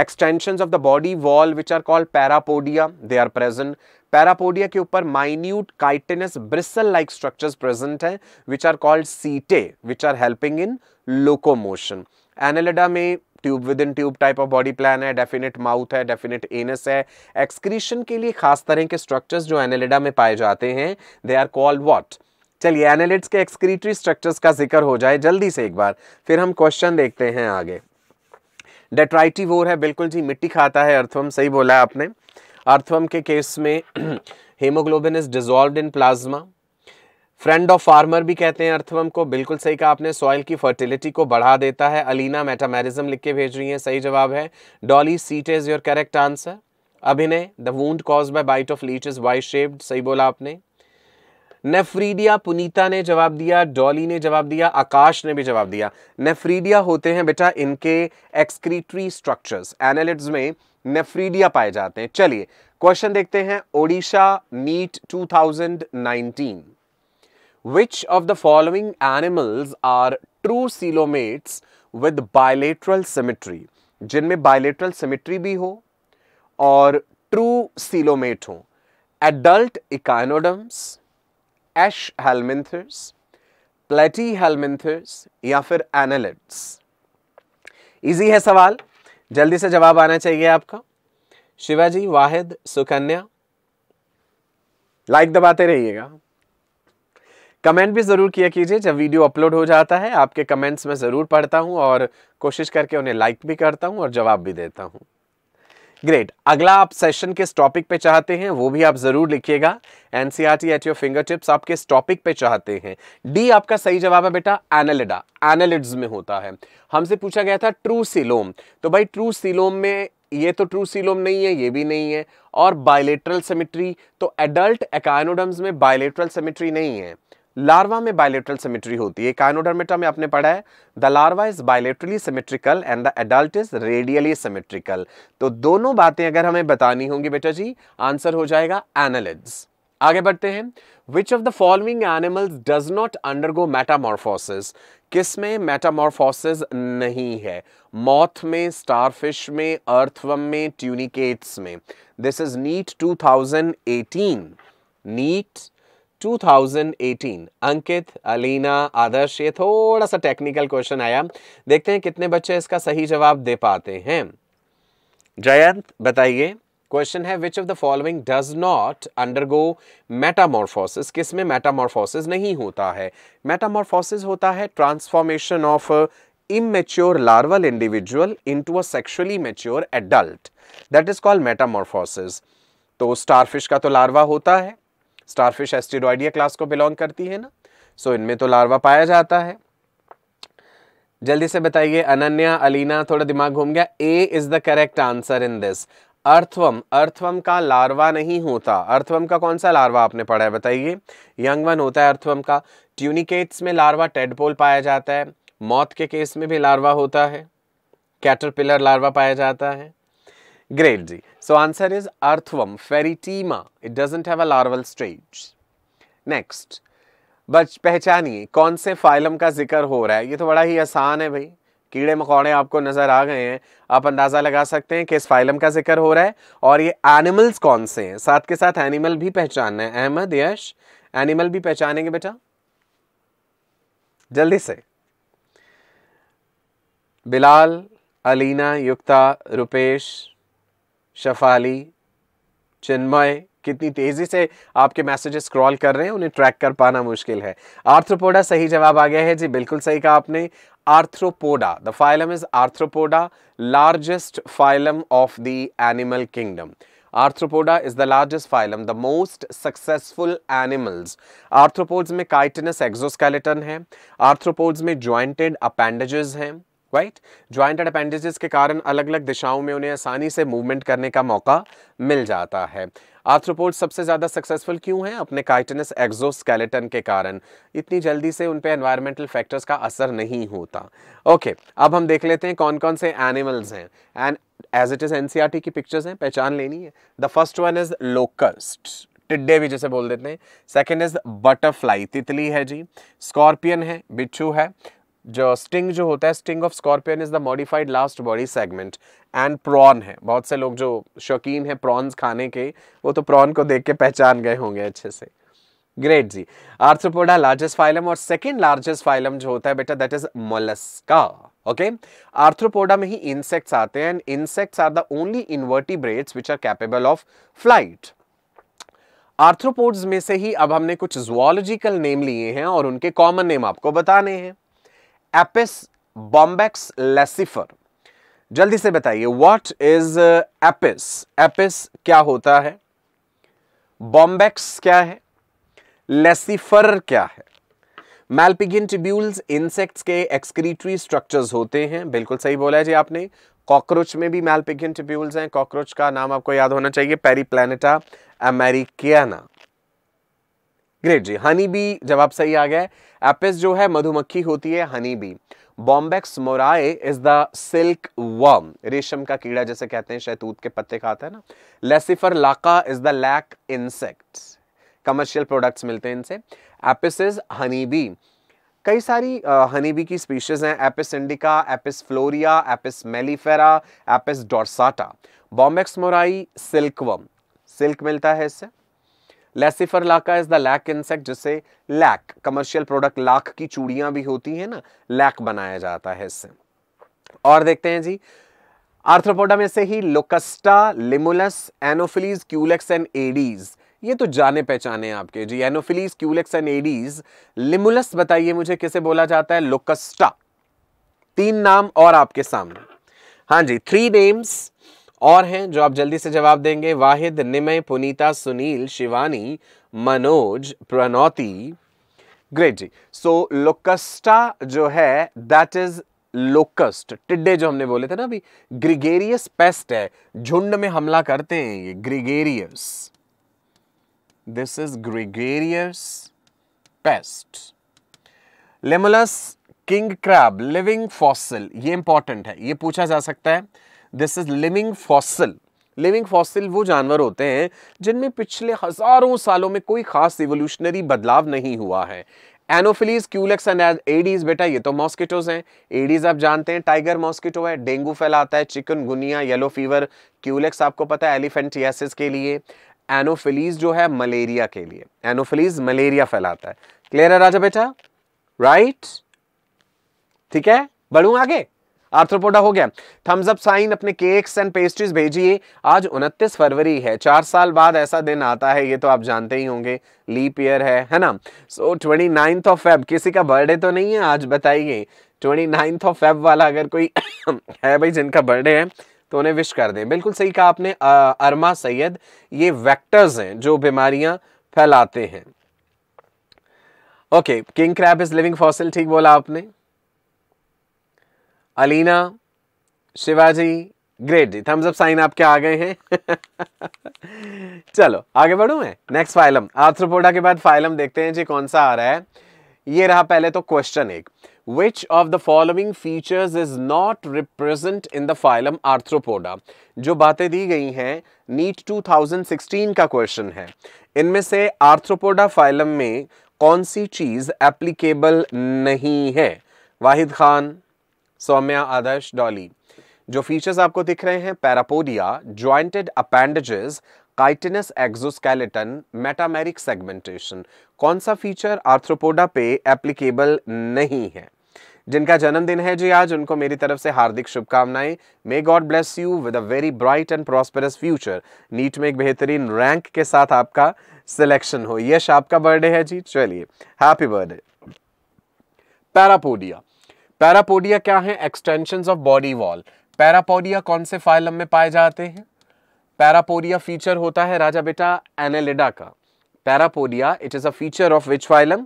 extension of the body wall which are called parapodia they are present parapodia के ऊपर minute chitinous bristle like structures present हैं which are called setae which are helping in locomotion Annelida में tube within tube type of body plan है definite mouth है definite anus है excretion के लिए खास तरह के स्ट्रक्चर्स जो एनेलिडा में पाए जाते हैं दे आर कॉल्ड वॉट चलिए एनेलिड्स के एक्सक्रीटरी स्ट्रक्चर्स का जिक्र हो जाए जल्दी से एक बार फिर हम क्वेश्चन देखते हैं आगे डेट्राइटी है बिल्कुल जी मिट्टी खाता है अर्थवम सही बोला आपने अर्थवम के केस में haemoglobin is dissolve in plasma friend of farmer भी कहते हैं अर्थवम को बिल्कुल सही कहा आपने सॉइल की फर्टिलिटी को बढ़ा देता है अलीना मेटामेरिज्म लिख के भेज रही हैं सही जवाब है Dolly seat is your correct answer Abhinay the wound cause by bite of leech is Y shaped सही बोला आपने नेफ्रीडिया पुनीता ने जवाब दिया डॉली ने जवाब दिया आकाश ने भी जवाब दिया नेफ्रीडिया होते हैं बेटा इनके एक्सक्रीटरी स्ट्रक्चर्स एनालिट्स में नेफ्रीडिया पाए जाते हैं चलिए क्वेश्चन देखते हैं Odisha NEET 2019 which of the following animals are true coelomates with bilateral symmetry जिनमें बायोलेट्रल सिमिट्री भी हो और ट्रू सीलोमेट हो adult echinoderms aschelminthes platyhelminthes या फिर एनालिट्स इजी है सवाल जल्दी से जवाब आना चाहिए आपका शिवाजी वाहिद सुकन्या लाइक दबाते रहिएगा कमेंट भी ज़रूर किया कीजिए जब वीडियो अपलोड हो जाता है आपके कमेंट्स में ज़रूर पढ़ता हूँ और कोशिश करके उन्हें लाइक भी करता हूँ और जवाब भी देता हूँ ग्रेट अगला आप सेशन किस टॉपिक पे चाहते हैं वो भी आप ज़रूर लिखिएगा N C R T at your finger tips आप किस टॉपिक पे चाहते हैं डी आपका सही जवाब है बेटा एनालिडा एनालिड्स में होता है हमसे पूछा गया था ट्रू सिलोम तो भाई ट्रू सिलोम में ये तो ट्रू सिलोम नहीं है ये भी नहीं है और बायलेटरल सेमिट्री तो एडल्ट एकानोडम्स में बायलेटरल सेमिट्री नहीं है लार्वा में बायोलेट्रल सिमेट्री होती है काइनोडर्मेटा में आपने पढ़ा है the larva is bilaterally symmetrical and the adult is radially symmetrical तो दोनों बातें अगर हमें बतानी होंगी बेटा जी आंसर हो जाएगा एनालिड्स आगे बढ़ते हैं which of the following animals does not undergo metamorphosis किस में मेटामॉर्फोसिस नहीं है मॉथ में स्टारफिश में अर्थवम में ट्यूनिकेट्स में this is NEET 2018 NEET 2018 2018 Ankit Alina Adarsh ये थोड़ा सा टेक्निकल क्वेश्चन आया देखते हैं कितने बच्चे इसका सही जवाब दे पाते हैं जयंत बताइए क्वेश्चन है which of the following does not undergo metamorphosis किस में मेटामोरफोसिस नहीं होता है मेटामोरफोसिस होता है transformation of immature larval individual into a sexually mature adult that is called metamorphosis तो स्टारफिश का तो लार्वा होता है स्टारफिश एस्टेरॉइडिया क्लास को बिलोंग करती है ना सो इनमें तो लार्वा पाया जाता है जल्दी से बताइए अनन्या अलीना थोड़ा दिमाग घूम गया A is the correct answer in this earthworm earthworm का लार्वा नहीं होता अर्थवम का कौन सा लार्वा आपने पढ़ा है बताइए यंग वन होता है अर्थवम का ट्यूनिकेट्स में लार्वा टेडपोल पाया जाता है मौत के केस में भी लार्वा होता है कैटरपिलर लार्वा पाया जाता है Great G. So answer is earthworm, ferritima. It doesn't have a larval stage. Next, बच पहचानिए कौन से फाइलम का जिक्र हो रहा है ये तो बड़ा ही आसान है भाई कीड़े मकौड़े आपको नज़र आ गए हैं आप अंदाज़ा लगा सकते हैं कि इस फाइलम का जिक्र हो रहा है और ये एनिमल्स कौन से हैं साथ के साथ एनिमल भी पहचानना है अहमद यश एनिमल भी पहचानेंगे बेटा जल्दी से बिलाल अलीना युक्ता रुपेश शफाली चिन्मय कितनी तेजी से आपके मैसेजेस स्क्रॉल कर रहे हैं उन्हें ट्रैक कर पाना मुश्किल है आर्थ्रोपोडा सही जवाब आ गया है जी बिल्कुल सही कहा आपने Arthropoda the phylum is Arthropoda largest phylum of the animal kingdom Arthropoda is the largest phylum the most successful animals arthropods में काइटनस एक्सोस्केलेटन है आर्थ्रोपोड्स में ज्वाइंटेड अपेंडेजेस हैं राइट ज्वाइंटेड एंड के कारण अलग अलग दिशाओं में उन्हें आसानी से मूवमेंट करने का मौका मिल जाता है आर्थ्रोपोड सबसे ज़्यादा सक्सेसफुल क्यों हैं अपने काइटनस एक्जोस्केलेटन के कारण इतनी जल्दी से उन पर एनवायरमेंटल फैक्टर्स का असर नहीं होता ओके okay, अब हम देख लेते हैं कौन कौन से एनिमल्स हैं and as it is an key pictures हैं पहचान लेनी है the first one is locust टिड्डे भी जैसे बोल देते हैं सेकेंड इज़ बटरफ्लाई तितली है जी स्कॉर्पियन है बिच्छू है जो स्टिंग जो होता है sting of scorpion is the modified last body segment and prawn है बहुत से लोग जो शौकीन है प्रॉन्स खाने के वो तो प्रॉन को देख के पहचान गए होंगे अच्छे से ग्रेट जी आर्थ्रोपोडा लार्जेस्ट फाइलम और सेकेंड लार्जेस्ट फाइलम जो होता है बेटा that is Mollusca okay Arthropoda में ही इंसेक्ट्स आते हैं and insects are the only invertebrates which are capable of flight arthropods में से ही अब हमने कुछ जुआलॉजिकल नेम लिए हैं और उनके कॉमन नेम आपको बताने हैं एपिस बॉम्बेक्स लेसिफर जल्दी से बताइए व्हाट इज एपिस एपिस क्या होता है बॉम्बेक्स क्या है लेसिफर क्या है मैल्पिगिन ट्रिब्यूल्स इंसेक्ट्स के एक्सक्रीटरी स्ट्रक्चर्स होते हैं बिल्कुल सही बोला है जी आपने कॉकरोच में भी मैल्पिगिन ट्रिब्यूल्स हैं कॉकरोच का नाम आपको याद होना चाहिए पेरी पेरीप्लानिटा अमेरिकियाना ग्रेट जी हनी बी जवाब सही आ गया है एपिस जो है मधुमक्खी होती है honey bee Bombyx mori is the silk worm रेशम का कीड़ा जैसे कहते हैं शहतूत के पत्ते खाते हैं ना Laccifer lacca is the lac insect commercial products मिलते हैं इनसे एपिस इज हनी बी कई सारी हनी बी की स्पीशीज हैं Apis indica Apis florea Apis mellifera Apis dorsata Bombyx mori silk worm silk मिलता है इससे Laccifer lacca is the lac insect जिससे लैक कमर्शियल प्रोडक्ट लाख की चूड़ियां भी होती हैं ना लैक बनाया जाता है इससे और देखते हैं जी आर्थ्रोपोडा में से ही Locusta Limulus Anopheles Culex and Aedes ये तो जाने पहचाने आपके जी Anopheles Culex and Aedes Limulus बताइए मुझे किसे बोला जाता है लोकस्टा तीन नाम और आपके सामने हाँ जी थ्री नेम्स और हैं जो आप जल्दी से जवाब देंगे वाहिद निमय पुनीता सुनील शिवानी मनोज प्रणौती ग्रेट जी सो so, लोकस्टा जो है दैट इज लोकस्ट टिड्डे जो हमने बोले थे ना अभी ग्रिगेरियस पेस्ट है झुंड में हमला करते हैं ये gregarious this is gregarious pest Limulus king crab living fossil ये इंपॉर्टेंट है ये पूछा जा सकता है this is living fossil living fossil वो जानवर होते हैं जिनमें पिछले हज़ारों सालों में कोई खास रिवोल्यूशनरी बदलाव नहीं हुआ है एनोफिलीज क्यूलेक्स एंड एडीज बेटा ये तो मॉस्किटोज हैं एडीज आप जानते हैं टाइगर मॉस्किटो है डेंगू फैलाता है चिकनगुनिया येलो फीवर क्यूलेक्स आपको पता है एलिफेंटियासिस के लिए एनोफिलीज जो है मलेरिया के लिए एनोफिलीज मलेरिया फैलाता है क्लियर है राजा बेटा राइट ठीक है बढ़ू आगे आर्थ्रोपोडा हो गया थम्स अप साइन अपने केक्स एंड पेस्ट्रीज भेजिए आज 29 फरवरी है चार साल बाद ऐसा दिन आता है ये तो आप जानते ही होंगे लीप ईयर है है ना so twenty ninth of Feb किसी का बर्थडे तो नहीं है आज बताइए ट्वेंटी नाइन्थ ऑफ फेब वाला अगर कोई है भाई जिनका बर्थडे है तो उन्हें विश कर दें बिल्कुल सही कहा आपने आ, अरमा सैयद ये वैक्टर्स हैं जो बीमारियां फैलाते हैं okay king crab is living fossil ठीक बोला आपने अलीना शिवाजी ग्रेट जी थम्स अप साइन आपके आ गए हैं चलो आगे बढ़ू मैं नेक्स्ट फाइलम आर्थ्रोपोडा के बाद फाइलम देखते हैं जी कौन सा आ रहा है ये रहा पहले तो क्वेश्चन एक which of the following features is not represent in the phylum Arthropoda जो बातें दी गई हैं नीट 2016 का क्वेश्चन है इनमें से आर्थ्रोपोडा फाइलम में कौन सी चीज एप्लीकेबल नहीं है वाहिद खान सौम्या आदर्श डॉली जो फीचर्स आपको दिख रहे हैं parapodia jointed appendages chitinous exoskeleton metameric segmentation कौन सा फीचर आर्थ्रोपोडा पे एप्लीकेबल नहीं है जिनका जन्मदिन है जी आज उनको मेरी तरफ से हार्दिक शुभकामनाएं may God bless you with a very bright and prosperous future NEET में एक बेहतरीन रैंक के साथ आपका सिलेक्शन हो यश आपका बर्थडे है जी चलिए हैप्पी बर्थडे पैरापोडिया पैरापोडिया क्या है extension of body wall parapodia कौन से फाइलम में पाए जाते हैं पैरापोडिया फीचर होता है राजा बेटा एनेलिडा का parapodia it is a feature of which phylum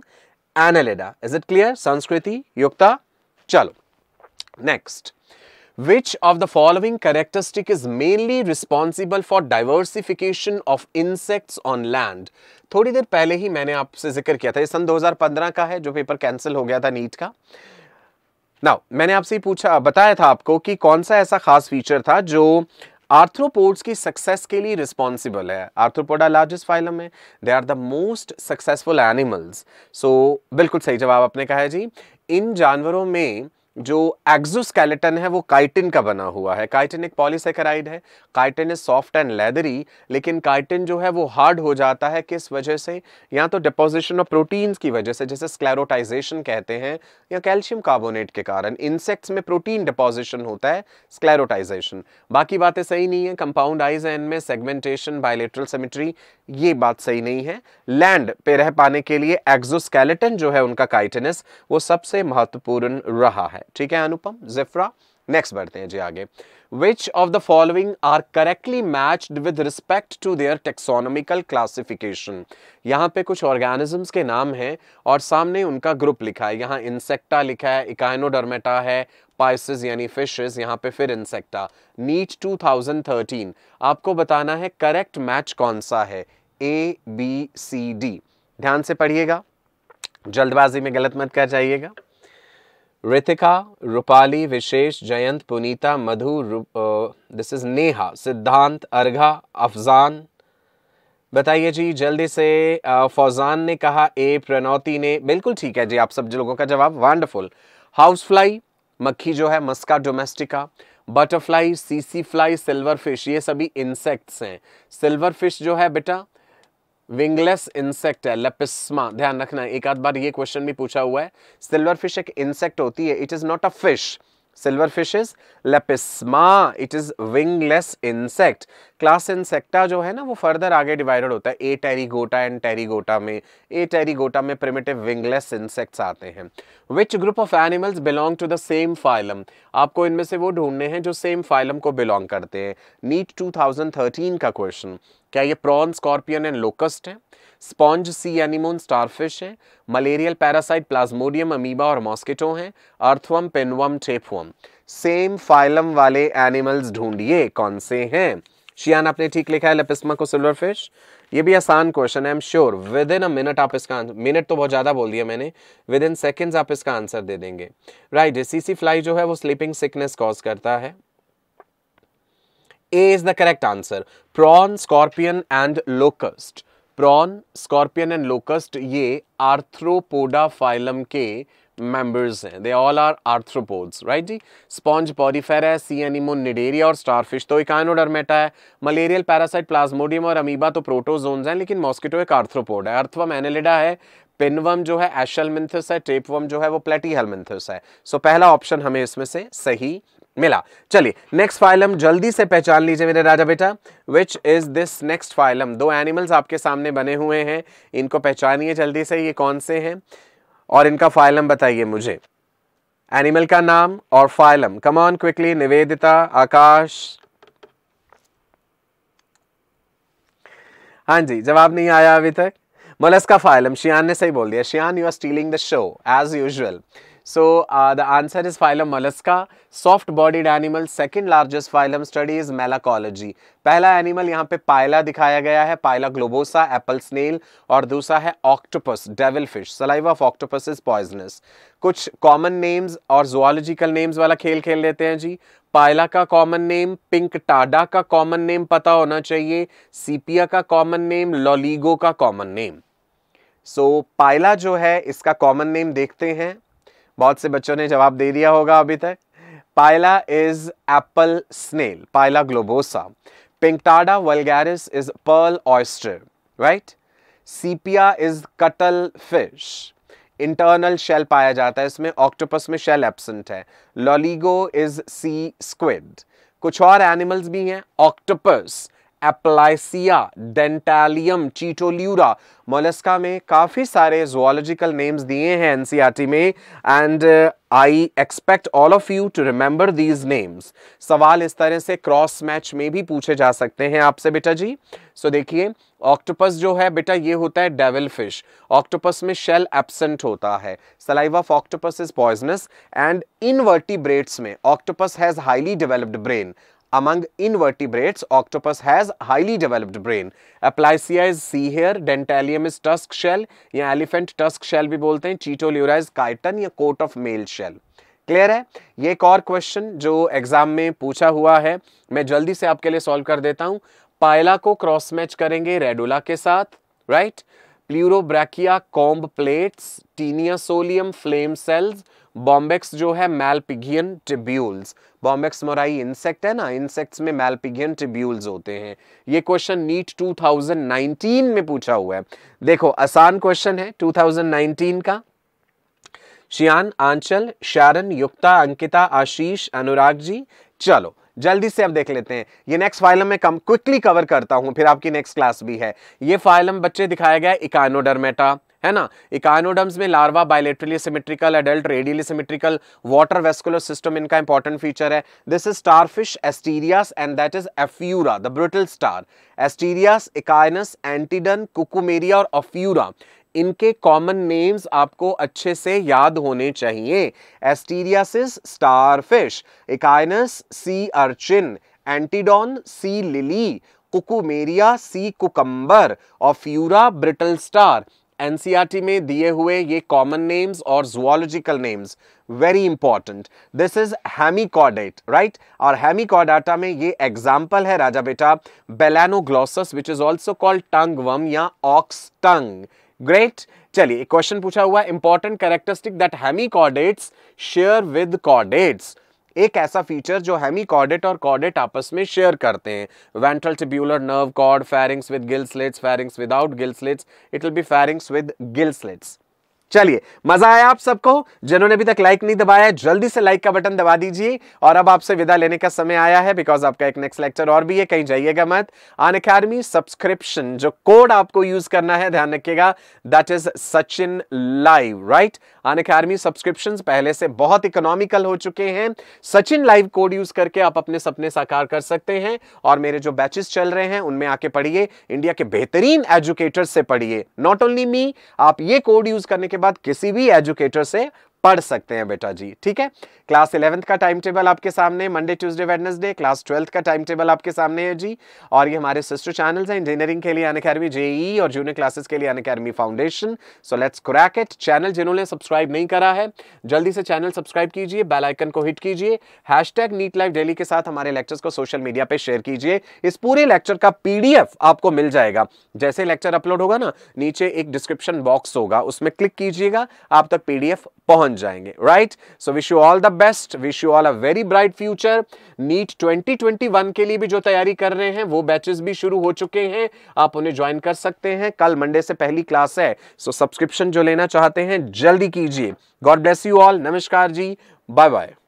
Annelida is it clear Sanskriti Yukta चलो next which of the following characteristic is mainly responsible for diversification of insects on land थोड़ी देर पहले ही मैंने आपसे जिक्र किया था ये सन 2015 का है जो पेपर कैंसिल हो गया था नीट का नाउ मैंने आपसे पूछा बताया था आपको कि कौन सा ऐसा खास फीचर था जो आर्थ्रोपोड्स की सक्सेस के लिए रिस्पॉन्सिबल है आर्थ्रोपोडा लार्जेस्ट फाइलम है they are the most successful animals so बिल्कुल सही जवाब आपने कहा है जी इन जानवरों में जो एक्जोस्केलेटन है वो काइटिन का बना हुआ है काइटिन एक पॉलीसेकेराइड है chitin is soft and leathery लेकिन काइटिन जो है वो हार्ड हो जाता है किस वजह से या तो डिपोजिशन ऑफ प्रोटीन्स की वजह से जैसे स्क्लेरोटाइजेशन कहते हैं या कैल्शियम कार्बोनेट के कारण इंसेक्ट्स में प्रोटीन डिपोजिशन होता है स्क्लेरोटाइजेशन बाकी बातें सही नहीं है कंपाउंड आइज एंड में सेगमेंटेशन बायोलेट्रल सेमिट्री ये बात सही नहीं है लैंड पे रह पाने के लिए एक्जोस्केलेटन जो है उनका काइटिनस वो सबसे महत्वपूर्ण रहा है है ठीक है अनुपम जिफ्रा नेक्स्ट बढ़ते हैं जी आगे which of the following are correctly matched with respect to their taxonomical classification यहाँ पे कुछ ऑर्गेनिजम्स के नाम हैं और सामने उनका ग्रुप लिखा है यहाँ इंसेक्टा लिखा है इकाइनोडर्मेटा है पाइसिस यानी फिशेस यहाँ पे फिर इंसेक्टा नीट 2013 आपको बताना है करेक्ट मैच कौन सा है ए बी सी डी ध्यान से पढ़िएगा जल्दबाजी में गलत मत कर जाइएगा रितिका रूपाली विशेष जयंत पुनीता मधु दिस इज नेहा सिद्धांत अर्घा अफजान बताइए जी जल्दी से फौजान uh, ने कहा ए प्रणौती ने बिल्कुल ठीक है जी आप सब लोगों का जवाब वंडरफुल हाउस फ्लाई मक्खी जो है मस्का डोमेस्टिका बटरफ्लाई सीसी फ्लाई सिल्वर फिश ये सभी इंसेक्ट्स हैं सिल्वर फिश जो है बेटा विंगलेस इंसेक्ट है लेपिस्मा ध्यान रखना एक आध बार ये क्वेश्चन भी पूछा हुआ है सिल्वर फिश एक इंसेक्ट होती है it is not a fish silverfish is lepisma it is wingless insect class insecta जो है ना वो फर्दर आगे डिवाइडेड होता है ए टेरीगोटा एंड टेरीगोटा में ए टेरीगोटा में प्रिमेटिव विंगलेस इंसेक्ट्स आते हैं which group of animals belong to the same phylum आपको इनमें से वो ढूंढने हैं जो सेम फाइलम को बिलोंग करते हैं नीट 2013 का क्वेश्चन क्या ये प्रॉन स्कॉर्पियन एंड लोकस्ट हैं स्पॉन्ज सी एनिमोन स्टारफिश हैं मलेरियल पैरासाइट प्लाज्मोडियम अमीबा और मॉस्किटो हैं earthworm pinworm tapeworm same phylum वाले एनिमल्स ढूंढिए कौन से हैं शियान आपने ठीक लिखा है लेपिस्मा को सिल्वर फिश ये भी आसान क्वेश्चन है I am sure within a minute आप इसका मिनट तो बहुत ज़्यादा बोल दिया मैंने विद इन सेकेंड्स आप इसका आंसर दे देंगे राइट right, सी फ्लाई जो है वो स्लीपिंग सिकनेस कॉज करता है A is the correct answer. Prawn, scorpion and locust. Prawn, scorpion and locust ये आर्थ्रोपोडा फाइलम के मेंबर्स हैं they all are arthropods right जी स्पॉन्ज पॉरीफेर है सी एनिमोन निडेरिया और स्टारफिश तो इकानोडरमेटा है मलेरियल पैरासाइट प्लाज्मोडियम और amoeba तो प्रोटोजोन्स हैं लेकिन मॉस्किटो एक आर्थ्रोपोड है अर्थवम एनेलिडा है पिनवम जो है एशलमिंथस है टेपवम जो है वो प्लेटी हेलमिंथस है सो so, पहला ऑप्शन हमें इसमें से सही मिला चलिए नेक्स्ट फाइलम जल्दी से पहचान लीजिए मेरे राजा बेटा which is this next phylum दो एनिमल्स आपके सामने बने हुए हैं इनको पहचानिए जल्दी से ये कौन से हैं और इनका फाइलम बताइए मुझे एनिमल का नाम और phylum come on quickly Nivedita Akash हाँ जी जवाब नहीं आया अभी तक मोलस्का का फाइलम शियान ने सही बोल दिया Shiyan you are stealing the show as usual so the answer is phylum phylum soft bodied animal second largest phylum study is malacology पहला एनिमल यहाँ पे पायला दिखाया गया है पायला ग्लोबोसा एप्पल स्नेल और दूसरा है octopus devil fish saliva of octopus is poisonous कुछ कॉमन नेम्स और जोलॉजिकल नेम्स वाला खेल खेल लेते हैं जी पायला का कॉमन नेम पिंक टाडा का कॉमन नेम पता होना चाहिए सीपिया का कॉमन नेम लॉलीगो का common name so so, pila जो है इसका कॉमन नेम देखते हैं बहुत से बच्चों ने जवाब दे दिया होगा अभी तक pila is apple snail pila globosa pinctada vulgaris is pearl oyster right sepia is cuttlefish internal shell पाया जाता है इसमें ऑक्टोपस में शेल एब्सेंट है लॉलीगो इज सी स्क्विड कुछ और एनिमल्स भी हैं ऑक्टोपस एप्लाइसिया डेंटालियम चीटोल्यूरा मोलस्का में काफ़ी सारे जोलॉजिकल नेम्स दिए हैं एनसीईआरटी e में and I expect all of you to remember these names सवाल इस तरह से क्रॉस मैच में भी पूछे जा सकते हैं आपसे बेटा जी सो so, देखिए ऑक्टोपस जो है बेटा ये होता है डेविल फिश ऑक्टोपस में शेल एबसेंट होता है saliva of octopus is poisonous and invertebrates में octopus has highly developed brain among invertebrates, octopus has highly developed brain. Aplysia is see here, Dentalium is tusk shell, ya elephant tusk shell bhi bolte hain Chitolura is chitin ya coat of male shell. Clear है ये एक और question जो exam में पूछा हुआ है मैं जल्दी से आपके लिए सॉल्व कर देता हूं पायला को क्रॉस मैच करेंगे रेडुला के साथ right pleurobrachia comb plates taenia solium flame cells bombyx जो है malpighian tubules bombyx mori insect है ना इंसेक्ट्स में मैलपिगियन ट्रिब्यूल्स होते हैं ये क्वेश्चन नीट 2019 में पूछा हुआ है देखो आसान क्वेश्चन है 2019 का शियान आंचल शारन युक्ता अंकिता आशीष अनुराग जी चलो जल्दी से अब देख लेते हैं ये नेक्स्ट फाइलम मैं कम क्विकली कवर करता हूं फिर आपकी नेक्स्ट क्लास भी है ये फाइलम बच्चे दिखाया गया इकानोडरमेटा है ना इकानोडम्स में larva bilaterally symmetrical adult radially symmetrical water vascular system इनका इंपॉर्टेंट फीचर है this is starfish asterias and that is ophiura the brittle star asterias echinus antedon cucumaria और अफ्यूरा इनके कॉमन नेम्स आपको अच्छे से याद होने चाहिए asterias asterias is starfish echinus sea urchin antedon sea lily cucumaria sea cucumber और फ्यूरा ब्रिटल स्टार एनसीईआरटी में दिए हुए ये कॉमन नेम्स और zoological names very important this is hemichordate right और हैमिकॉडाटा में ये एग्जांपल है राजा बेटा balanoglossus which is also called tongue worm या ऑक्स टंग ग्रेट चलिए एक क्वेश्चन पूछा हुआ important characteristic that hemichordates share with chordates एक ऐसा फीचर जो हैमी कॉर्डेट और कॉर्डेट आपस में शेयर करते हैं ventral tubular nerve cord pharynx with gills slits pharynx without gills it will be pharynx with gills चलिए मजा आया आप सबको जिन्होंने अभी तक लाइक नहीं दबाया है जल्दी से लाइक का बटन दबा दीजिए और अब आपसे विदा लेने का समय आया है बिकॉज आपका एक नेक्स्ट लेक्चर और भी है कहीं जाइएगा मत अन अकेडमी सब्सक्रिप्शन जो कोड आपको यूज करना है ध्यान रखिएगा that is Sachin live right Unacademy subscription पहले से बहुत इकोनॉमिकल हो चुके हैं सचिन लाइव कोड यूज करके आप अपने सपने साकार कर सकते हैं और मेरे जो बैचेस चल रहे हैं उनमें आके पढ़िए इंडिया के बेहतरीन एजुकेटर्स से पढ़िए नॉट ओनली मी आप ये कोड यूज करने के बाद किसी भी एजुकेटर से पढ़ सकते हैं बेटा जी ठीक है क्लास इलेवंथ का टाइम टेबल आपके सामने Monday Tuesday Wednesday class twelfth का टाइम टेबल आपके सामने है जी और ये हमारे सिस्टर चैनल्स हैं इंजीनियरिंग के लिए अन अकेडमी जेई और जूनियर क्लासेस के लिए Unacademy foundation so let's crack it channel जिन्होंने सब्सक्राइब नहीं करा है जल्दी से चैनल सब्सक्राइब कीजिए बेलाइकन को हिट कीजिए हैश नीट लाइफ डेली के साथ हमारे लेक्चर्स को सोशल मीडिया पर शेयर कीजिए इस पूरे लेक्चर का पीडीएफ आपको मिल जाएगा जैसे लेक्चर अपलोड होगा ना नीचे एक डिस्क्रिप्शन बॉक्स होगा उसमें क्लिक कीजिएगा आप तक पीडीएफ पहुंच बन जाएंगे right so wish you all the best wish you all a very bright future NEET 2021 के लिए भी जो तैयारी कर रहे हैं वो बैचेस भी शुरू हो चुके हैं आप उन्हें ज्वाइन कर सकते हैं कल मंडे से पहली क्लास है सो so, सब्सक्रिप्शन जो लेना चाहते हैं जल्दी कीजिए गॉड ब्लेस यू ऑल नमस्कार जी बाय बाय